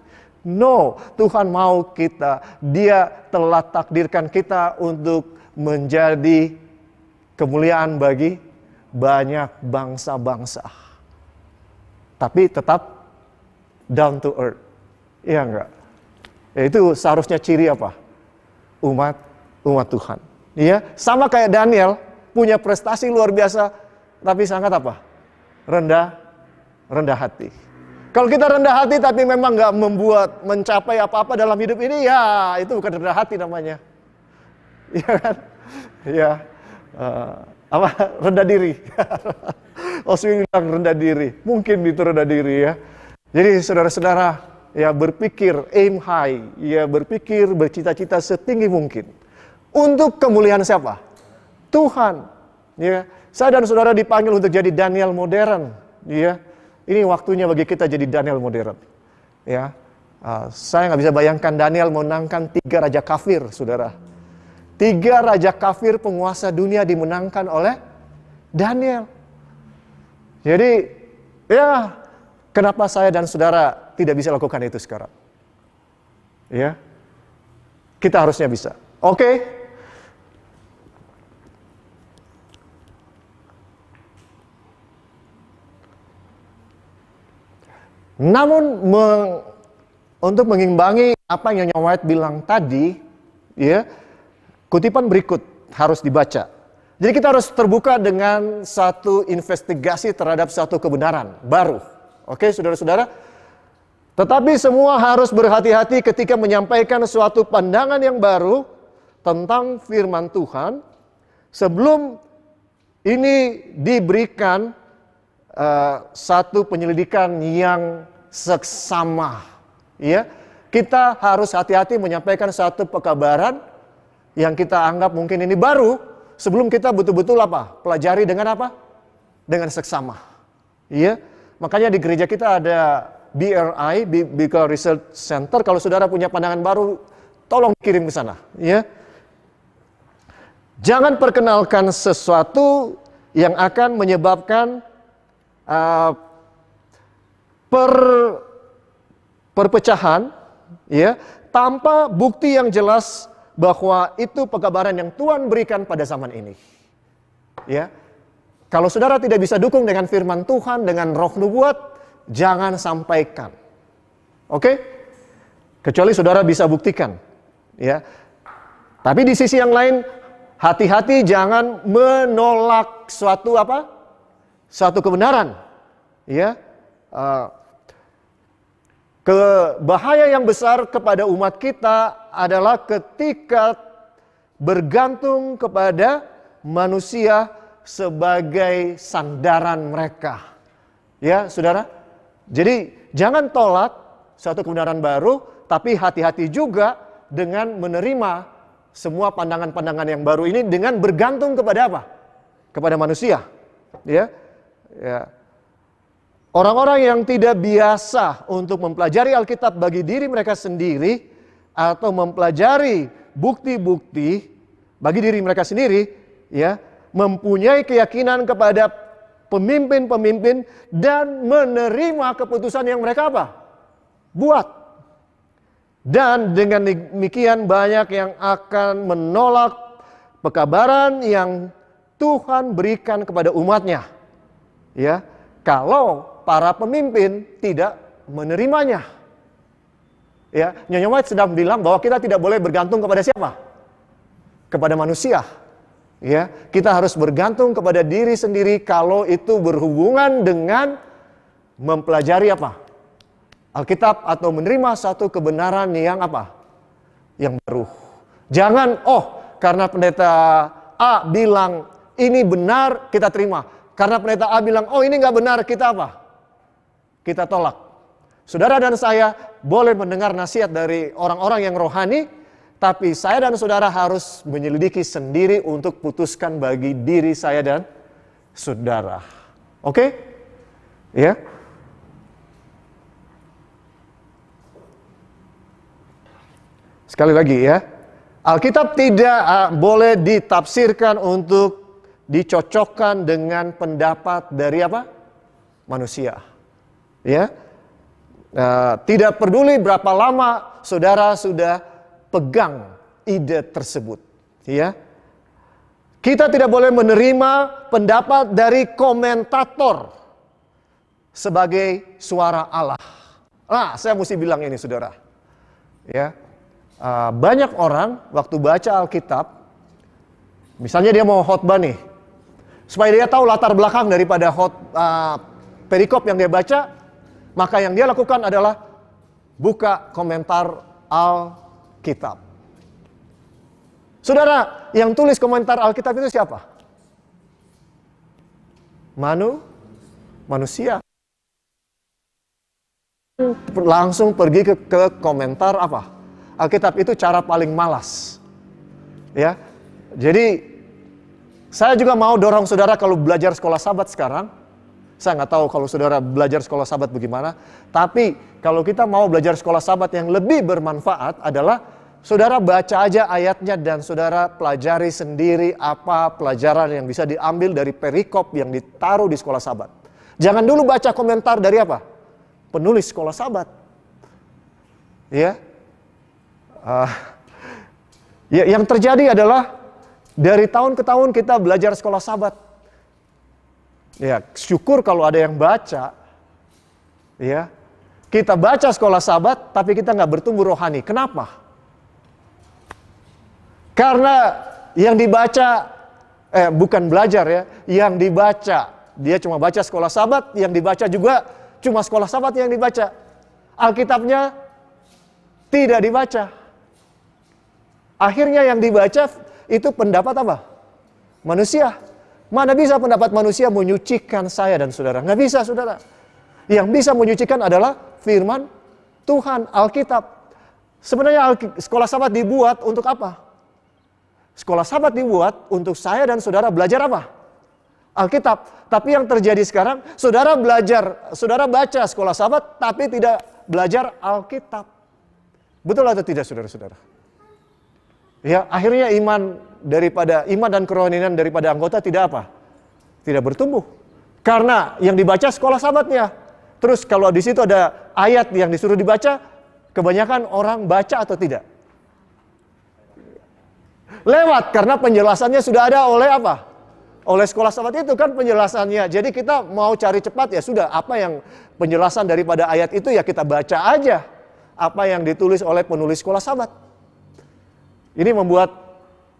No, Tuhan mau kita. Dia telah takdirkan kita untuk menjadi kemuliaan bagi banyak bangsa-bangsa. Tapi tetap down to earth. Iya enggak? Ya, itu seharusnya ciri apa? Umat umat Tuhan. Iya, sama kayak Daniel punya prestasi luar biasa tapi sangat apa? rendah rendah hati. Kalau kita rendah hati tapi memang nggak membuat mencapai apa-apa dalam hidup ini, ya itu bukan rendah hati namanya. Iya kan? Ya. Uh, apa? Rendah diri. Oswin oh, bilang rendah diri. Mungkin itu rendah diri ya. Jadi saudara-saudara, ya berpikir aim high, ya berpikir bercita-cita setinggi mungkin. Untuk kemuliaan siapa? Tuhan. Ya. Saya dan saudara dipanggil untuk jadi Daniel modern. Ya ini waktunya bagi kita jadi Daniel modern. Ya, uh, saya nggak bisa bayangkan Daniel menangkan tiga raja kafir, saudara. Tiga raja kafir penguasa dunia dimenangkan oleh Daniel. Jadi, ya, kenapa saya dan saudara tidak bisa lakukan itu sekarang? Ya, kita harusnya bisa. Oke, okay, Namun meng, untuk mengimbangi apa yang Nyonya White bilang tadi, ya kutipan berikut harus dibaca. Jadi kita harus terbuka dengan satu investigasi terhadap satu kebenaran baru. Oke, saudara-saudara. Tetapi semua harus berhati-hati ketika menyampaikan suatu pandangan yang baru tentang firman Tuhan sebelum ini diberikan Eh, satu penyelidikan yang seksama. Ya, kita harus hati-hati menyampaikan satu pekabaran yang kita anggap mungkin ini baru sebelum kita betul-betul apa? Pelajari dengan apa? Dengan seksama. Iya. Makanya di gereja kita ada BRI, Biblical Research Center. Kalau saudara punya pandangan baru, tolong kirim ke sana, ya. Jangan perkenalkan sesuatu yang akan menyebabkan uh, per perpecahan ya tanpa bukti yang jelas bahwa itu pekabaran yang Tuhan berikan pada zaman ini. Ya. Kalau saudara tidak bisa dukung dengan firman Tuhan, dengan roh nubuat, jangan sampaikan. Oke? Kecuali saudara bisa buktikan. Ya. Tapi di sisi yang lain, hati-hati jangan menolak suatu apa? satu kebenaran. Ya. Uh, kebahaya yang besar kepada umat kita adalah ketika bergantung kepada manusia sebagai sandaran mereka. Ya, Saudara. Jadi, jangan tolak satu kebenaran baru, tapi hati-hati juga dengan menerima semua pandangan-pandangan yang baru ini dengan bergantung kepada apa? Kepada manusia. Ya. Ya. Orang-orang yang tidak biasa untuk mempelajari Alkitab bagi diri mereka sendiri atau mempelajari bukti-bukti bagi diri mereka sendiri, ya, mempunyai keyakinan kepada pemimpin-pemimpin dan menerima keputusan yang mereka apa? Buat. Dan dengan demikian banyak yang akan menolak pekabaran yang Tuhan berikan kepada umatnya. Ya, kalau para pemimpin tidak menerimanya. Ya, Nyonya White sedang bilang bahwa kita tidak boleh bergantung kepada siapa? Kepada manusia. Ya, kita harus bergantung kepada diri sendiri kalau itu berhubungan dengan mempelajari apa? Alkitab atau menerima satu kebenaran yang apa? Yang baru. Jangan oh karena pendeta A bilang ini benar kita terima karena pendeta A bilang, oh ini nggak benar, kita apa? Kita tolak. Saudara dan saya boleh mendengar nasihat dari orang-orang yang rohani, tapi saya dan saudara harus menyelidiki sendiri untuk putuskan bagi diri saya dan saudara. Oke? Okay? Ya. Sekali lagi ya. Alkitab tidak ah, boleh ditafsirkan untuk dicocokkan dengan pendapat dari apa? Manusia. Ya. Nah, tidak peduli berapa lama saudara sudah pegang ide tersebut, ya. Kita tidak boleh menerima pendapat dari komentator sebagai suara Allah. Nah, saya mesti bilang ini saudara. Ya. Eh, banyak orang waktu baca Alkitab misalnya dia mau khotbah nih supaya dia tahu latar belakang daripada hot, uh, perikop yang dia baca, maka yang dia lakukan adalah buka komentar Alkitab. Saudara, yang tulis komentar Alkitab itu siapa? Manu, manusia. Langsung pergi ke, ke komentar apa? Alkitab itu cara paling malas. Ya. Jadi saya juga mau dorong saudara kalau belajar sekolah sabat sekarang. Saya nggak tahu kalau saudara belajar sekolah sabat bagaimana. Tapi kalau kita mau belajar sekolah sabat yang lebih bermanfaat adalah saudara baca aja ayatnya dan saudara pelajari sendiri apa pelajaran yang bisa diambil dari perikop yang ditaruh di sekolah sabat. Jangan dulu baca komentar dari apa? Penulis sekolah sabat. Ya. Uh, ya yang terjadi adalah dari tahun ke tahun kita belajar sekolah sabat. Ya, syukur kalau ada yang baca. Ya. Kita baca sekolah sabat tapi kita nggak bertumbuh rohani. Kenapa? Karena yang dibaca eh bukan belajar ya, yang dibaca dia cuma baca sekolah sabat, yang dibaca juga cuma sekolah sabat yang dibaca. Alkitabnya tidak dibaca. Akhirnya yang dibaca itu pendapat apa? Manusia. Mana bisa pendapat manusia menyucikan saya dan saudara? Nggak bisa, saudara. Yang bisa menyucikan adalah firman Tuhan, Alkitab. Sebenarnya sekolah sahabat dibuat untuk apa? Sekolah sahabat dibuat untuk saya dan saudara belajar apa? Alkitab. Tapi yang terjadi sekarang, saudara belajar, saudara baca sekolah sahabat, tapi tidak belajar Alkitab. Betul atau tidak saudara-saudara? Ya, akhirnya iman daripada iman dan kerohanian daripada anggota tidak apa? Tidak bertumbuh. Karena yang dibaca sekolah sahabatnya. Terus kalau di situ ada ayat yang disuruh dibaca, kebanyakan orang baca atau tidak? Lewat karena penjelasannya sudah ada oleh apa? oleh sekolah sahabat itu kan penjelasannya. Jadi kita mau cari cepat ya sudah apa yang penjelasan daripada ayat itu ya kita baca aja apa yang ditulis oleh penulis sekolah sahabat. Ini membuat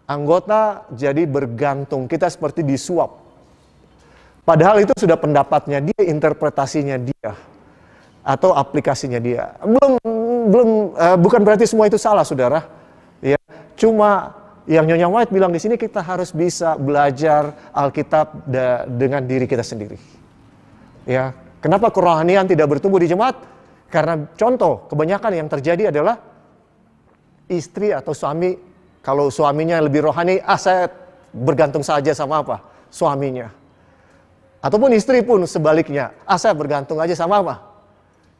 anggota jadi bergantung. Kita seperti disuap. Padahal itu sudah pendapatnya dia, interpretasinya dia, atau aplikasinya dia. Belum, belum, uh, bukan berarti semua itu salah, saudara. Ya, cuma yang Nyonya White bilang di sini kita harus bisa belajar Alkitab da- dengan diri kita sendiri. Ya, kenapa kerohanian tidak bertumbuh di jemaat? Karena contoh kebanyakan yang terjadi adalah istri atau suami kalau suaminya yang lebih rohani, ah saya bergantung saja sama apa? Suaminya. Ataupun istri pun sebaliknya, ah saya bergantung aja sama apa?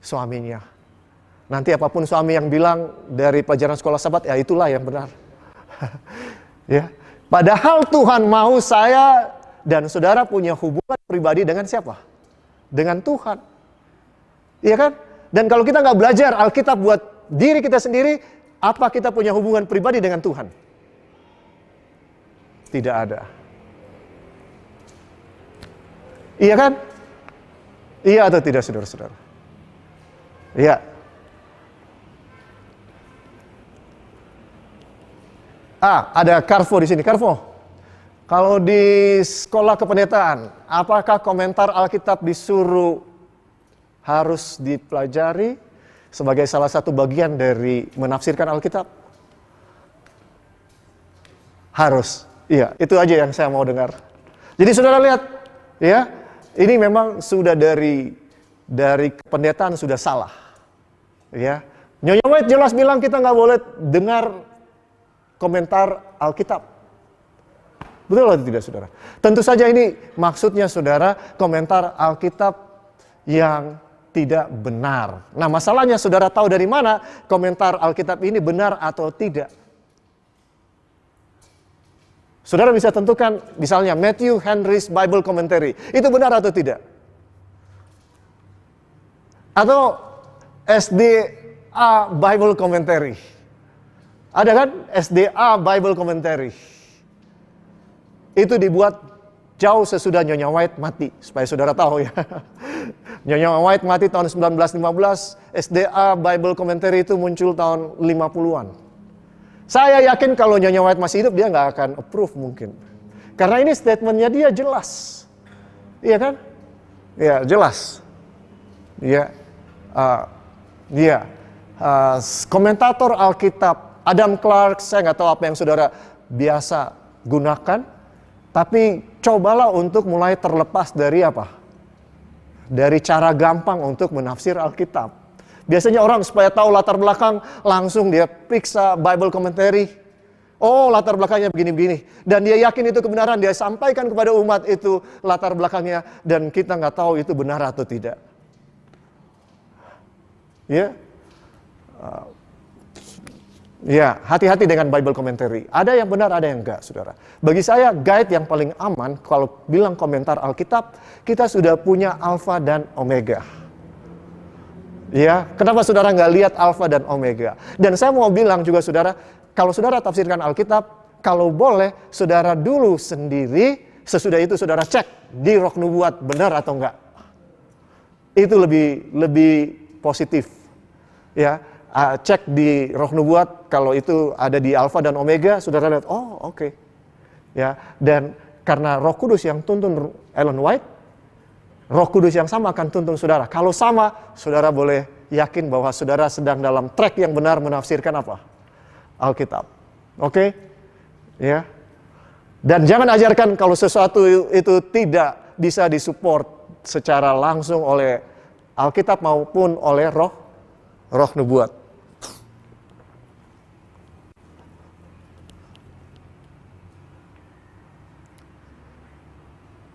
Suaminya. Nanti apapun suami yang bilang dari pelajaran sekolah sahabat, ya itulah yang benar. ya. Padahal Tuhan mau saya dan saudara punya hubungan pribadi dengan siapa? Dengan Tuhan. Iya kan? Dan kalau kita nggak belajar Alkitab buat diri kita sendiri, apa kita punya hubungan pribadi dengan Tuhan? Tidak ada. Iya kan? Iya atau tidak saudara-saudara? Iya. Ah, ada Carvo di sini. Carvo, kalau di sekolah kependetaan, apakah komentar Alkitab disuruh harus dipelajari sebagai salah satu bagian dari menafsirkan Alkitab? Harus. Iya, itu aja yang saya mau dengar. Jadi saudara lihat, ya, ini memang sudah dari dari pendetaan sudah salah. Ya, Nyonya White jelas bilang kita nggak boleh dengar komentar Alkitab. Betul atau tidak saudara? Tentu saja ini maksudnya saudara komentar Alkitab yang tidak benar. Nah, masalahnya saudara tahu dari mana komentar Alkitab ini benar atau tidak. Saudara bisa tentukan misalnya Matthew Henry's Bible Commentary, itu benar atau tidak? Atau SDA Bible Commentary. Ada kan SDA Bible Commentary? Itu dibuat jauh sesudah Nyonya White mati, supaya saudara tahu ya. Nyonya White mati tahun 1915, SDA Bible Commentary itu muncul tahun 50-an. Saya yakin kalau Nyonya White masih hidup dia nggak akan approve mungkin. Karena ini statementnya dia jelas. Iya kan? Iya, jelas. Iya. Uh, iya. Uh, komentator Alkitab Adam Clark, saya nggak tahu apa yang saudara biasa gunakan, tapi cobalah untuk mulai terlepas dari apa? dari cara gampang untuk menafsir Alkitab. Biasanya orang supaya tahu latar belakang langsung dia periksa Bible commentary. Oh latar belakangnya begini-begini. Dan dia yakin itu kebenaran. Dia sampaikan kepada umat itu latar belakangnya. Dan kita nggak tahu itu benar atau tidak. Ya. Yeah. Ya, hati-hati dengan Bible commentary. Ada yang benar, ada yang enggak, saudara. Bagi saya, guide yang paling aman kalau bilang komentar Alkitab, kita sudah punya Alfa dan Omega. Ya, kenapa saudara nggak lihat Alfa dan Omega? Dan saya mau bilang juga saudara, kalau saudara tafsirkan Alkitab, kalau boleh saudara dulu sendiri, sesudah itu saudara cek di Rok Nubuat benar atau enggak. Itu lebih lebih positif. Ya, uh, cek di Roh Nubuat kalau itu ada di Alpha dan Omega, saudara lihat, oh oke. Okay. Ya, dan karena Roh Kudus yang tuntun Ellen White, Roh Kudus yang sama akan tuntun saudara. Kalau sama, saudara boleh yakin bahwa saudara sedang dalam track yang benar menafsirkan apa? Alkitab. Oke? Okay? Ya. Dan jangan ajarkan kalau sesuatu itu tidak bisa disupport secara langsung oleh Alkitab maupun oleh roh roh nubuat.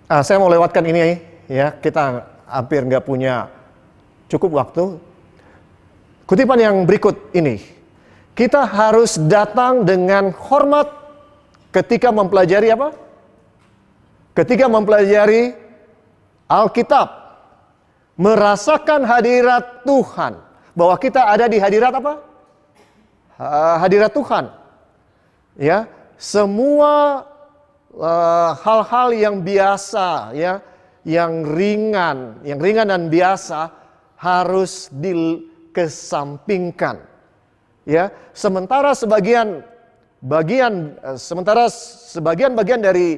Uh, saya mau lewatkan ini ya. ya, kita hampir nggak punya cukup waktu. Kutipan yang berikut ini. Kita harus datang dengan hormat ketika mempelajari apa? Ketika mempelajari Alkitab. Merasakan hadirat Tuhan. Bahwa kita ada di hadirat apa? Hadirat Tuhan. Ya, semua Eh, hal-hal uh, yang biasa ya, yang ringan, yang ringan dan biasa harus dikesampingkan. Ya, sementara sebagian bagian eh, sementara sebagian bagian dari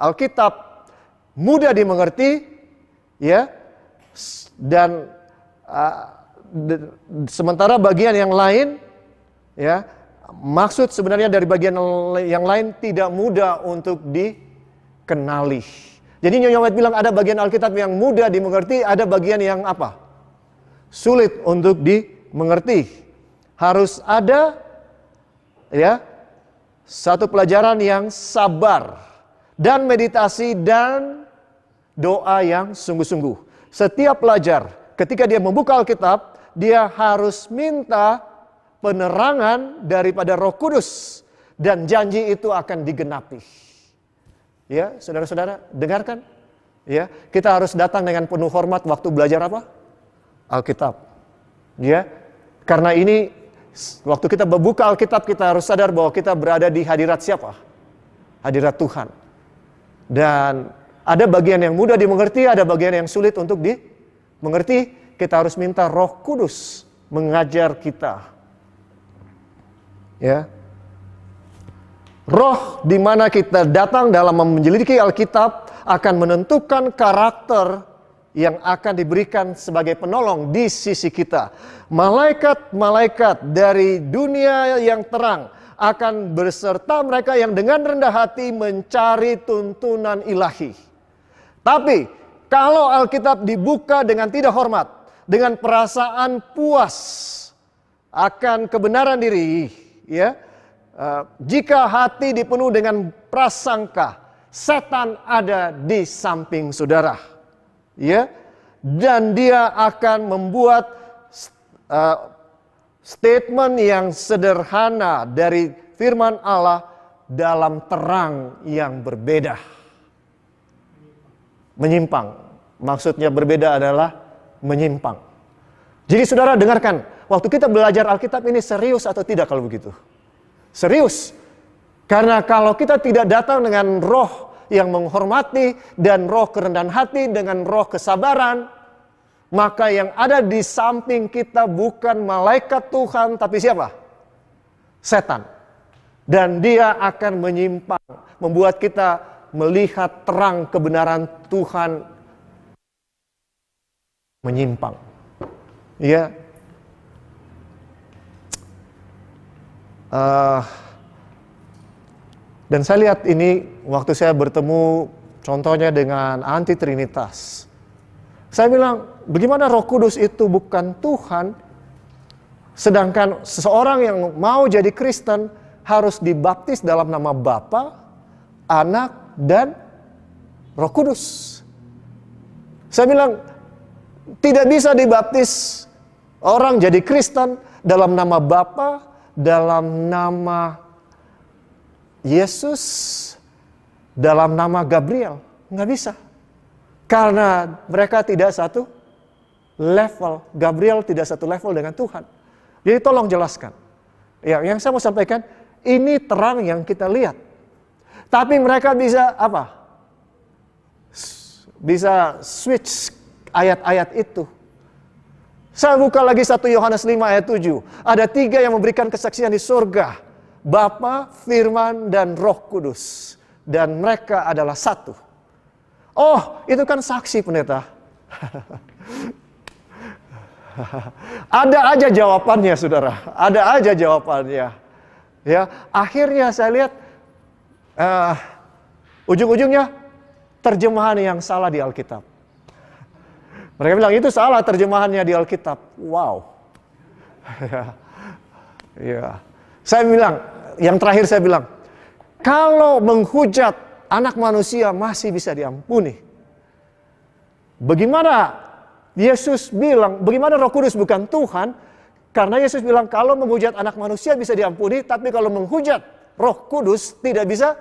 Alkitab mudah dimengerti ya dan uh, sementara bagian yang lain ya maksud sebenarnya dari bagian yang lain tidak mudah untuk dikenali. Jadi Nyonya White bilang ada bagian Alkitab yang mudah dimengerti, ada bagian yang apa? Sulit untuk dimengerti. Harus ada ya satu pelajaran yang sabar dan meditasi dan doa yang sungguh-sungguh. Setiap pelajar ketika dia membuka Alkitab, dia harus minta penerangan daripada Roh Kudus dan janji itu akan digenapi. Ya, saudara-saudara, dengarkan. Ya, kita harus datang dengan penuh hormat waktu belajar apa? Alkitab. Ya. Karena ini waktu kita membuka Alkitab kita harus sadar bahwa kita berada di hadirat siapa? Hadirat Tuhan. Dan ada bagian yang mudah dimengerti, ada bagian yang sulit untuk dimengerti. Kita harus minta Roh Kudus mengajar kita ya roh di mana kita datang dalam menyelidiki Alkitab akan menentukan karakter yang akan diberikan sebagai penolong di sisi kita. Malaikat-malaikat dari dunia yang terang akan berserta mereka yang dengan rendah hati mencari tuntunan ilahi. Tapi kalau Alkitab dibuka dengan tidak hormat, dengan perasaan puas akan kebenaran diri, ya. Uh, jika hati dipenuhi dengan prasangka, setan ada di samping saudara. Ya. Dan dia akan membuat uh, statement yang sederhana dari firman Allah dalam terang yang berbeda. Menyimpang. Maksudnya berbeda adalah menyimpang. Jadi saudara dengarkan, waktu kita belajar Alkitab ini serius atau tidak kalau begitu? Serius. Karena kalau kita tidak datang dengan roh yang menghormati dan roh kerendahan hati dengan roh kesabaran, maka yang ada di samping kita bukan malaikat Tuhan tapi siapa? Setan. Dan dia akan menyimpang, membuat kita melihat terang kebenaran Tuhan menyimpang. Ya, Uh, dan saya lihat ini waktu saya bertemu contohnya dengan anti trinitas. Saya bilang, bagaimana Roh Kudus itu bukan Tuhan sedangkan seseorang yang mau jadi Kristen harus dibaptis dalam nama Bapa, Anak dan Roh Kudus. Saya bilang tidak bisa dibaptis orang jadi Kristen dalam nama Bapa, dalam nama Yesus, dalam nama Gabriel. Nggak bisa. Karena mereka tidak satu level. Gabriel tidak satu level dengan Tuhan. Jadi tolong jelaskan. Ya, yang saya mau sampaikan, ini terang yang kita lihat. Tapi mereka bisa apa? Bisa switch ayat-ayat itu saya buka lagi satu Yohanes 5 ayat 7. Ada tiga yang memberikan kesaksian di surga. Bapa, Firman, dan Roh Kudus. Dan mereka adalah satu. Oh, itu kan saksi pendeta. Ada aja jawabannya, saudara. Ada aja jawabannya. Ya, akhirnya saya lihat uh, ujung-ujungnya terjemahan yang salah di Alkitab. Mereka bilang itu salah terjemahannya di Alkitab. Wow. ya. Saya bilang, yang terakhir saya bilang, kalau menghujat anak manusia masih bisa diampuni. Bagaimana Yesus bilang, bagaimana Roh Kudus bukan Tuhan? Karena Yesus bilang kalau menghujat anak manusia bisa diampuni, tapi kalau menghujat Roh Kudus tidak bisa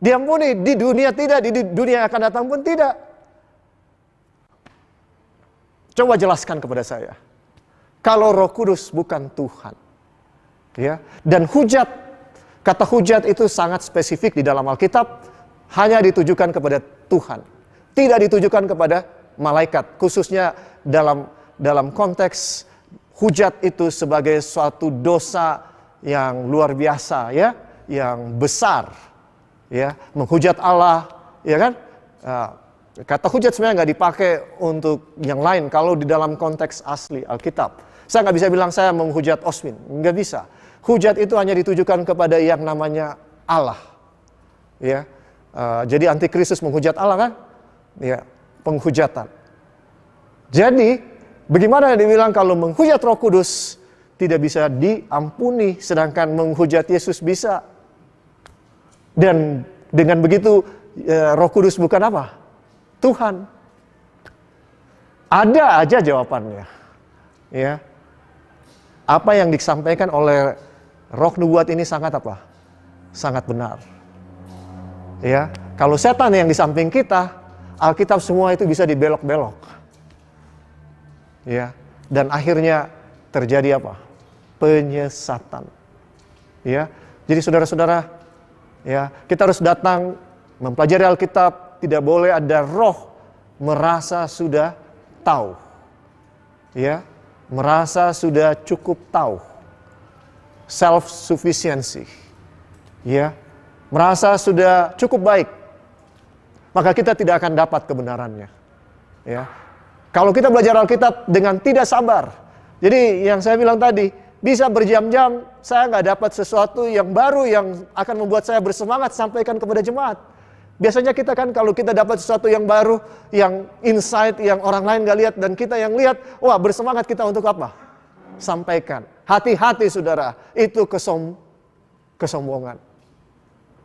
diampuni di dunia tidak, di dunia yang akan datang pun tidak. Coba jelaskan kepada saya. Kalau Roh Kudus bukan Tuhan. Ya, dan hujat kata hujat itu sangat spesifik di dalam Alkitab hanya ditujukan kepada Tuhan. Tidak ditujukan kepada malaikat, khususnya dalam dalam konteks hujat itu sebagai suatu dosa yang luar biasa ya, yang besar ya, menghujat Allah, ya kan? Ah, Kata hujat sebenarnya nggak dipakai untuk yang lain kalau di dalam konteks asli Alkitab. Saya nggak bisa bilang saya menghujat Oswin, nggak bisa. Hujat itu hanya ditujukan kepada yang namanya Allah. Ya, uh, jadi antikristus menghujat Allah kan? Ya, penghujatan. Jadi bagaimana dibilang kalau menghujat Roh Kudus tidak bisa diampuni, sedangkan menghujat Yesus bisa. Dan dengan begitu uh, Roh Kudus bukan apa? Tuhan. Ada aja jawabannya. Ya. Apa yang disampaikan oleh roh nubuat ini sangat apa? Sangat benar. Ya, kalau setan yang di samping kita, Alkitab semua itu bisa dibelok-belok. Ya, dan akhirnya terjadi apa? Penyesatan. Ya. Jadi saudara-saudara, ya, kita harus datang mempelajari Alkitab, tidak boleh ada roh merasa sudah tahu. Ya, merasa sudah cukup tahu. Self sufficiency. Ya, merasa sudah cukup baik. Maka kita tidak akan dapat kebenarannya. Ya. Kalau kita belajar Alkitab dengan tidak sabar. Jadi yang saya bilang tadi, bisa berjam-jam saya nggak dapat sesuatu yang baru yang akan membuat saya bersemangat sampaikan kepada jemaat. Biasanya kita kan kalau kita dapat sesuatu yang baru, yang insight, yang orang lain gak lihat dan kita yang lihat, wah bersemangat kita untuk apa? Sampaikan. Hati-hati saudara, itu kesom kesombongan.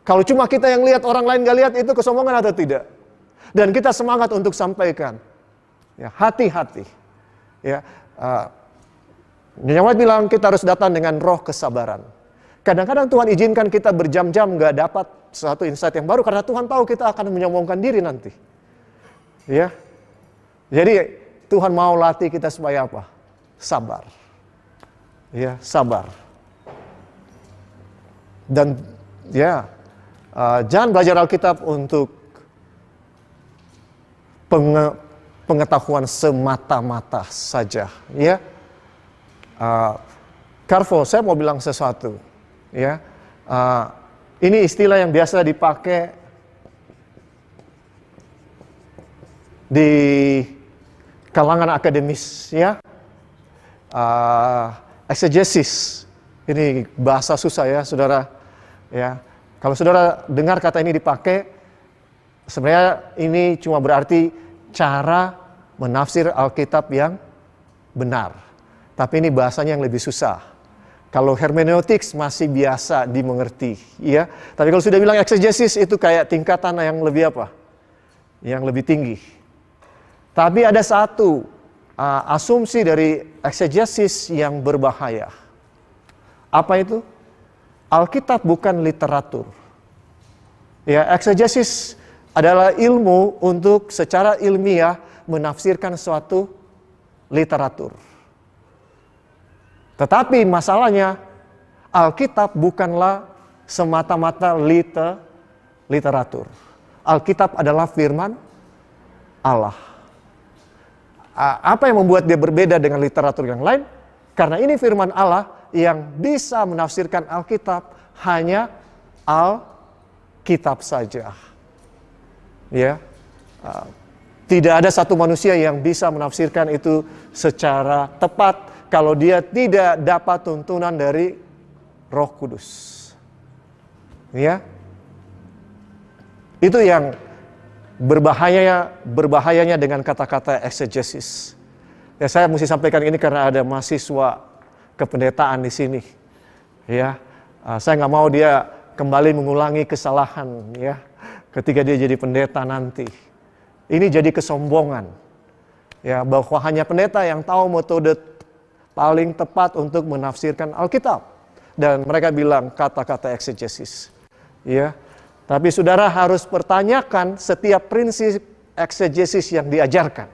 Kalau cuma kita yang lihat orang lain gak lihat, itu kesombongan atau tidak? Dan kita semangat untuk sampaikan. Ya, hati-hati. Ya, uh, eh, Nyawat bilang kita harus datang dengan roh kesabaran. Kadang-kadang Tuhan izinkan kita berjam-jam gak dapat satu insight yang baru karena Tuhan tahu kita akan menyombongkan diri nanti. Ya. Jadi Tuhan mau latih kita supaya apa? Sabar. Ya, sabar. Dan ya, uh, jangan belajar Alkitab untuk penge pengetahuan semata-mata saja, ya. Uh, eh, Carvo, saya mau bilang sesuatu, ya. Uh, ini istilah yang biasa dipakai di kalangan akademis ya. Uh, exegesis. Ini bahasa susah ya, Saudara ya. Kalau Saudara dengar kata ini dipakai sebenarnya ini cuma berarti cara menafsir Alkitab yang benar. Tapi ini bahasanya yang lebih susah. Kalau hermeneutics masih biasa dimengerti, ya. Tapi kalau sudah bilang exegesis itu kayak tingkatan yang lebih apa? Yang lebih tinggi. Tapi ada satu uh, asumsi dari exegesis yang berbahaya. Apa itu? Alkitab bukan literatur. Ya, exegesis adalah ilmu untuk secara ilmiah menafsirkan suatu literatur. Tetapi masalahnya Alkitab bukanlah semata-mata liter, literatur. Alkitab adalah firman Allah. Apa yang membuat dia berbeda dengan literatur yang lain? Karena ini firman Allah yang bisa menafsirkan Alkitab hanya Alkitab saja. Ya. Tidak ada satu manusia yang bisa menafsirkan itu secara tepat kalau dia tidak dapat tuntunan dari Roh Kudus. Ya. Itu yang berbahayanya berbahayanya dengan kata-kata exegesis. Ya saya mesti sampaikan ini karena ada mahasiswa kependetaan di sini. Ya. Ah, saya nggak mau dia kembali mengulangi kesalahan ya ketika dia jadi pendeta nanti. Ini jadi kesombongan. Ya, bahwa hanya pendeta yang tahu metode paling tepat untuk menafsirkan Alkitab. Dan mereka bilang kata-kata eksegesis. Ya. Tapi saudara harus pertanyakan setiap prinsip eksegesis yang diajarkan.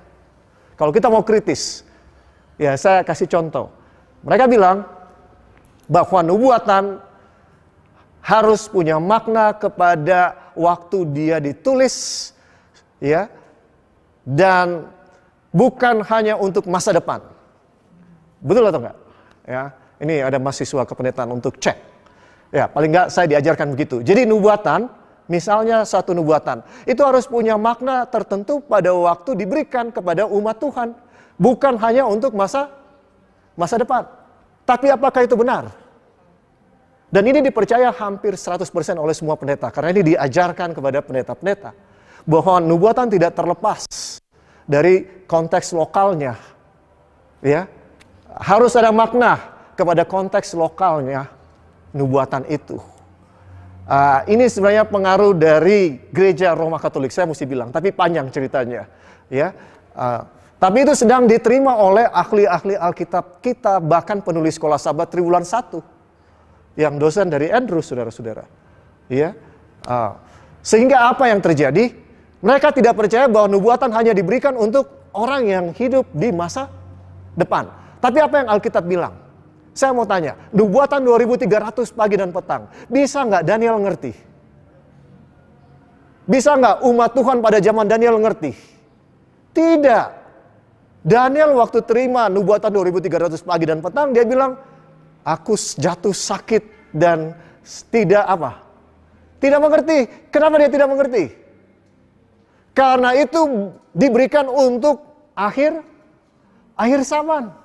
Kalau kita mau kritis, ya saya kasih contoh. Mereka bilang bahwa nubuatan harus punya makna kepada waktu dia ditulis ya dan bukan hanya untuk masa depan. Betul atau enggak? Ya, ini ada mahasiswa kependetaan untuk cek. Ya, paling enggak saya diajarkan begitu. Jadi nubuatan, misalnya satu nubuatan, itu harus punya makna tertentu pada waktu diberikan kepada umat Tuhan, bukan hanya untuk masa masa depan. Tapi apakah itu benar? Dan ini dipercaya hampir 100% oleh semua pendeta karena ini diajarkan kepada pendeta-pendeta bahwa nubuatan tidak terlepas dari konteks lokalnya. Ya, harus ada makna kepada konteks lokalnya nubuatan itu. Uh, ini sebenarnya pengaruh dari gereja Roma Katolik. Saya mesti bilang, tapi panjang ceritanya, ya. Uh, tapi itu sedang diterima oleh ahli-ahli Alkitab kita, bahkan penulis sekolah Sabat Triwulan satu yang dosen dari Andrew, saudara-saudara. Ya, uh, sehingga apa yang terjadi? Mereka tidak percaya bahwa nubuatan hanya diberikan untuk orang yang hidup di masa depan tapi apa yang Alkitab bilang? Saya mau tanya, nubuatan 2300 pagi dan petang, bisa nggak Daniel ngerti? Bisa nggak umat Tuhan pada zaman Daniel ngerti? Tidak. Daniel waktu terima nubuatan 2300 pagi dan petang, dia bilang, aku jatuh sakit dan tidak apa? Tidak mengerti. Kenapa dia tidak mengerti? Karena itu diberikan untuk akhir akhir zaman.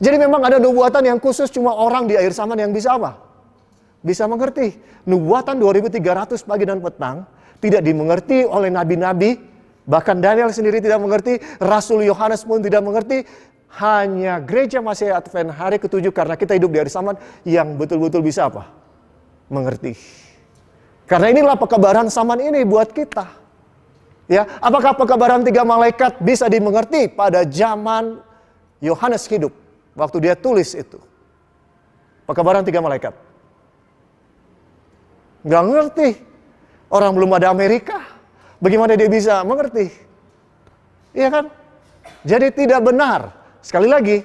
Jadi memang ada nubuatan yang khusus cuma orang di akhir zaman yang bisa apa? Bisa mengerti. Nubuatan 2300 pagi dan petang tidak dimengerti oleh nabi-nabi. Bahkan Daniel sendiri tidak mengerti. Rasul Yohanes pun tidak mengerti. Hanya gereja masih Advent hari ketujuh karena kita hidup di akhir zaman yang betul-betul bisa apa? Mengerti. Karena inilah pekabaran zaman ini buat kita. Ya, apakah pekabaran tiga malaikat bisa dimengerti pada zaman Yohanes hidup? Waktu dia tulis itu. Pekabaran tiga malaikat. Gak ngerti. Orang belum ada Amerika. Bagaimana dia bisa mengerti? Iya kan? Jadi tidak benar. Sekali lagi,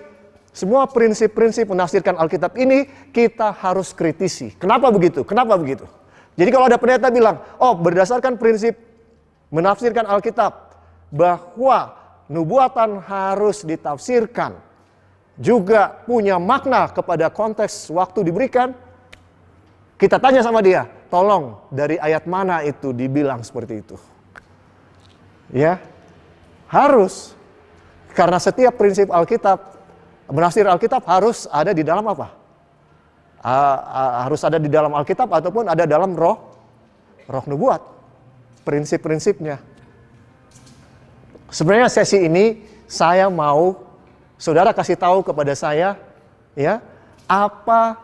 semua prinsip-prinsip menafsirkan Alkitab ini kita harus kritisi. Kenapa begitu? Kenapa begitu? Jadi kalau ada pendeta bilang, oh berdasarkan prinsip menafsirkan Alkitab bahwa nubuatan harus ditafsirkan juga punya makna kepada konteks waktu diberikan, kita tanya sama dia, tolong dari ayat mana itu dibilang seperti itu. Ya, harus. Karena setiap prinsip Alkitab, menafsir Alkitab harus ada di dalam apa? A, a, harus ada di dalam Alkitab ataupun ada dalam roh, roh nubuat. Prinsip-prinsipnya. Sebenarnya sesi ini saya mau Saudara kasih tahu kepada saya ya, apa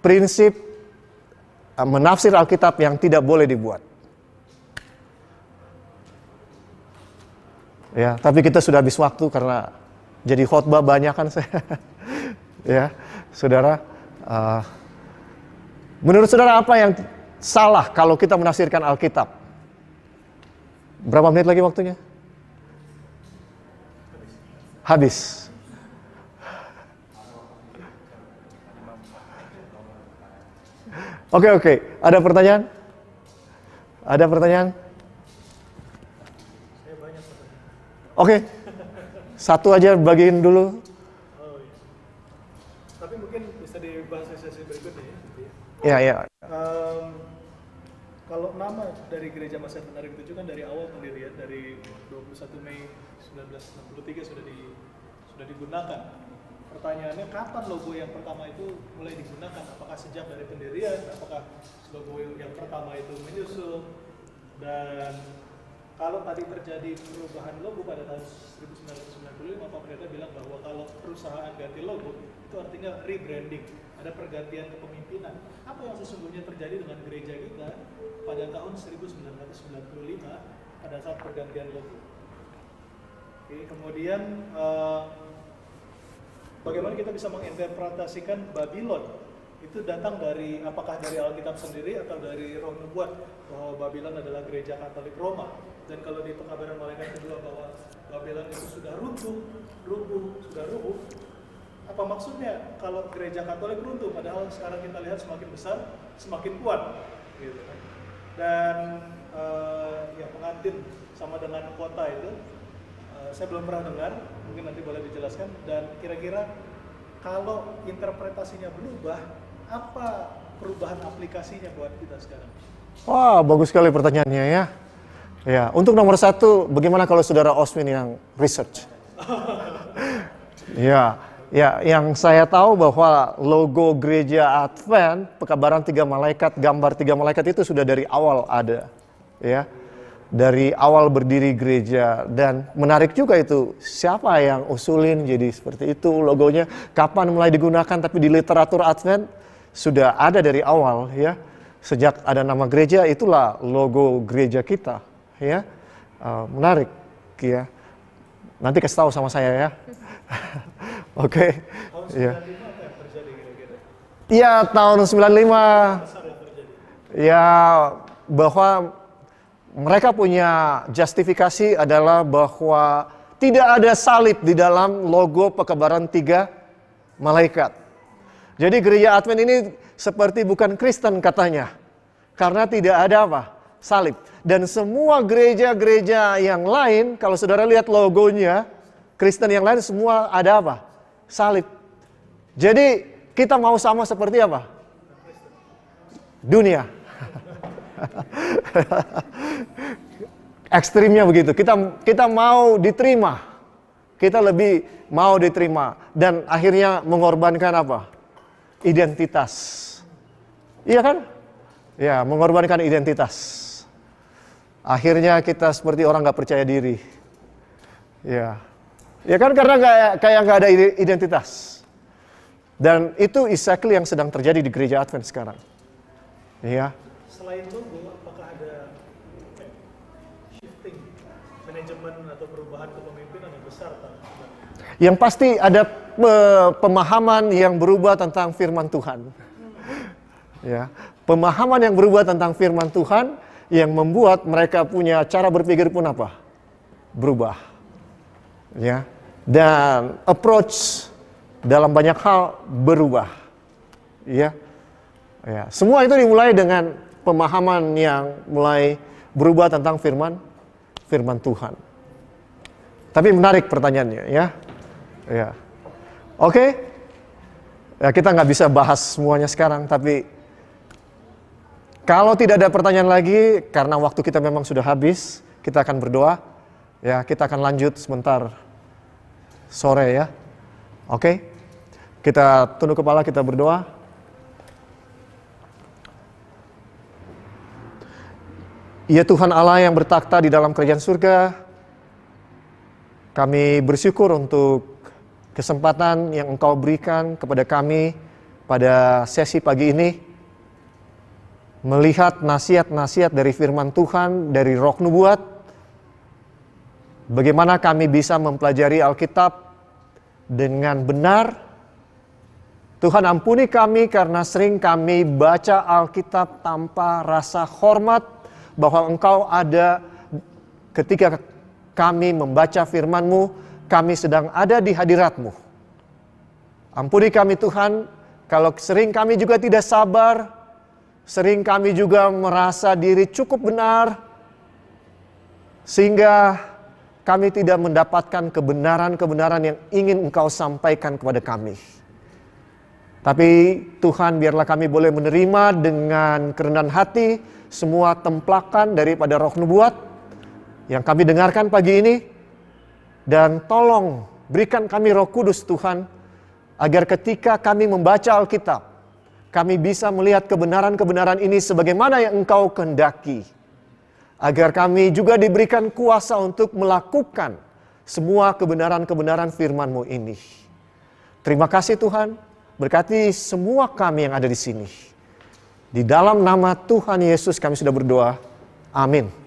prinsip eh, menafsir Alkitab yang tidak boleh dibuat. Ya, tapi kita sudah habis waktu karena jadi khotbah banyak kan saya. ya, saudara. Uh, menurut saudara apa yang salah kalau kita menafsirkan Alkitab? Berapa menit lagi waktunya? habis. Oke, okay, oke. Okay. Ada pertanyaan? Ada pertanyaan? Oke. Okay. Satu aja bagiin dulu. Oh, iya. Tapi mungkin bisa dibahas sesi berikutnya ya. ya. Iya, iya. Um, kalau nama dari gereja Masa Menarik itu kan dari awal pendirian dari 21 Mei 1963 sudah di sudah digunakan. Pertanyaannya kapan logo yang pertama itu mulai digunakan? Apakah sejak dari pendirian? Apakah logo yang pertama itu menyusul? Dan kalau tadi terjadi perubahan logo pada tahun 1995 pemerintah bilang bahwa kalau perusahaan ganti logo itu artinya rebranding ada pergantian kepemimpinan apa yang sesungguhnya terjadi dengan gereja kita pada tahun 1995 pada saat pergantian logo Oke, kemudian uh, bagaimana kita bisa menginterpretasikan Babylon itu datang dari apakah dari Alkitab sendiri atau dari roh nubuat bahwa Babylon adalah gereja Katolik Roma dan kalau di pengabaran malaikat kedua bahwa Babylon itu sudah runtuh, runtuh, sudah runtuh, apa maksudnya kalau gereja Katolik runtuh padahal sekarang kita lihat semakin besar semakin kuat gitu kan. dan eh, ya pengantin sama dengan kota itu saya belum pernah dengar, mungkin nanti boleh dijelaskan. Dan kira-kira kalau interpretasinya berubah, apa perubahan aplikasinya buat kita sekarang? Wah, bagus sekali pertanyaannya ya. Ya, untuk nomor satu, bagaimana kalau saudara Oswin yang research? ya, ya, yang saya tahu bahwa logo gereja Advent, pekabaran tiga malaikat, gambar tiga malaikat itu sudah dari awal ada. Ya, dari awal berdiri gereja dan menarik juga itu siapa yang usulin jadi seperti itu logonya kapan mulai digunakan tapi di literatur Advent sudah ada dari awal ya sejak ada nama gereja itulah logo gereja kita ya uh, menarik ya nanti kasih tahu sama saya ya oke ya Iya tahun 95 ya bahwa mereka punya justifikasi adalah bahwa tidak ada salib di dalam logo pekabaran tiga malaikat. Jadi gereja Advent ini seperti bukan Kristen katanya. Karena tidak ada apa? Salib. Dan semua gereja-gereja yang lain, kalau saudara lihat logonya, Kristen yang lain semua ada apa? Salib. Jadi kita mau sama seperti apa? Dunia. Ekstrimnya begitu. Kita kita mau diterima. Kita lebih mau diterima dan akhirnya mengorbankan apa? Identitas. Iya kan? Ya, mengorbankan identitas. Akhirnya kita seperti orang nggak percaya diri. Ya. Ya kan karena kayak kayak nggak ada identitas. Dan itu exactly yang sedang terjadi di gereja Advent sekarang. Ya, selain Congo, apakah ada eh, shifting manajemen atau perubahan kepemimpinan yang besar? Yang pasti ada pemahaman yang berubah tentang firman Tuhan. ya, pemahaman yang berubah tentang firman Tuhan yang membuat mereka punya cara berpikir pun apa? Berubah. Ya. Dan approach dalam banyak hal berubah. Ya. Ya, semua itu dimulai dengan pemahaman yang mulai berubah tentang firman firman Tuhan. Tapi menarik pertanyaannya ya. Ya. Oke. Okay. Ya, kita nggak bisa bahas semuanya sekarang, tapi kalau tidak ada pertanyaan lagi, karena waktu kita memang sudah habis, kita akan berdoa. Ya, kita akan lanjut sebentar sore ya. Oke, okay? kita tunduk kepala, kita berdoa. Ya Tuhan Allah yang bertakhta di dalam kerajaan surga. Kami bersyukur untuk kesempatan yang Engkau berikan kepada kami pada sesi pagi ini melihat nasihat-nasihat dari firman Tuhan, dari roh nubuat, bagaimana kami bisa mempelajari Alkitab dengan benar. Tuhan ampuni kami karena sering kami baca Alkitab tanpa rasa hormat, bahwa engkau ada ketika kami membaca firman-Mu, kami sedang ada di hadirat-Mu. Ampuni kami Tuhan, kalau sering kami juga tidak sabar, sering kami juga merasa diri cukup benar, sehingga kami tidak mendapatkan kebenaran-kebenaran yang ingin Engkau sampaikan kepada kami. Tapi Tuhan biarlah kami boleh menerima dengan kerendahan hati, semua templakan daripada roh nubuat yang kami dengarkan pagi ini. Dan tolong berikan kami roh kudus Tuhan, agar ketika kami membaca Alkitab, kami bisa melihat kebenaran-kebenaran ini sebagaimana yang engkau kehendaki. Agar kami juga diberikan kuasa untuk melakukan semua kebenaran-kebenaran firman-Mu ini. Terima kasih Tuhan, berkati semua kami yang ada di sini. Di dalam nama Tuhan Yesus kami sudah berdoa. Amin.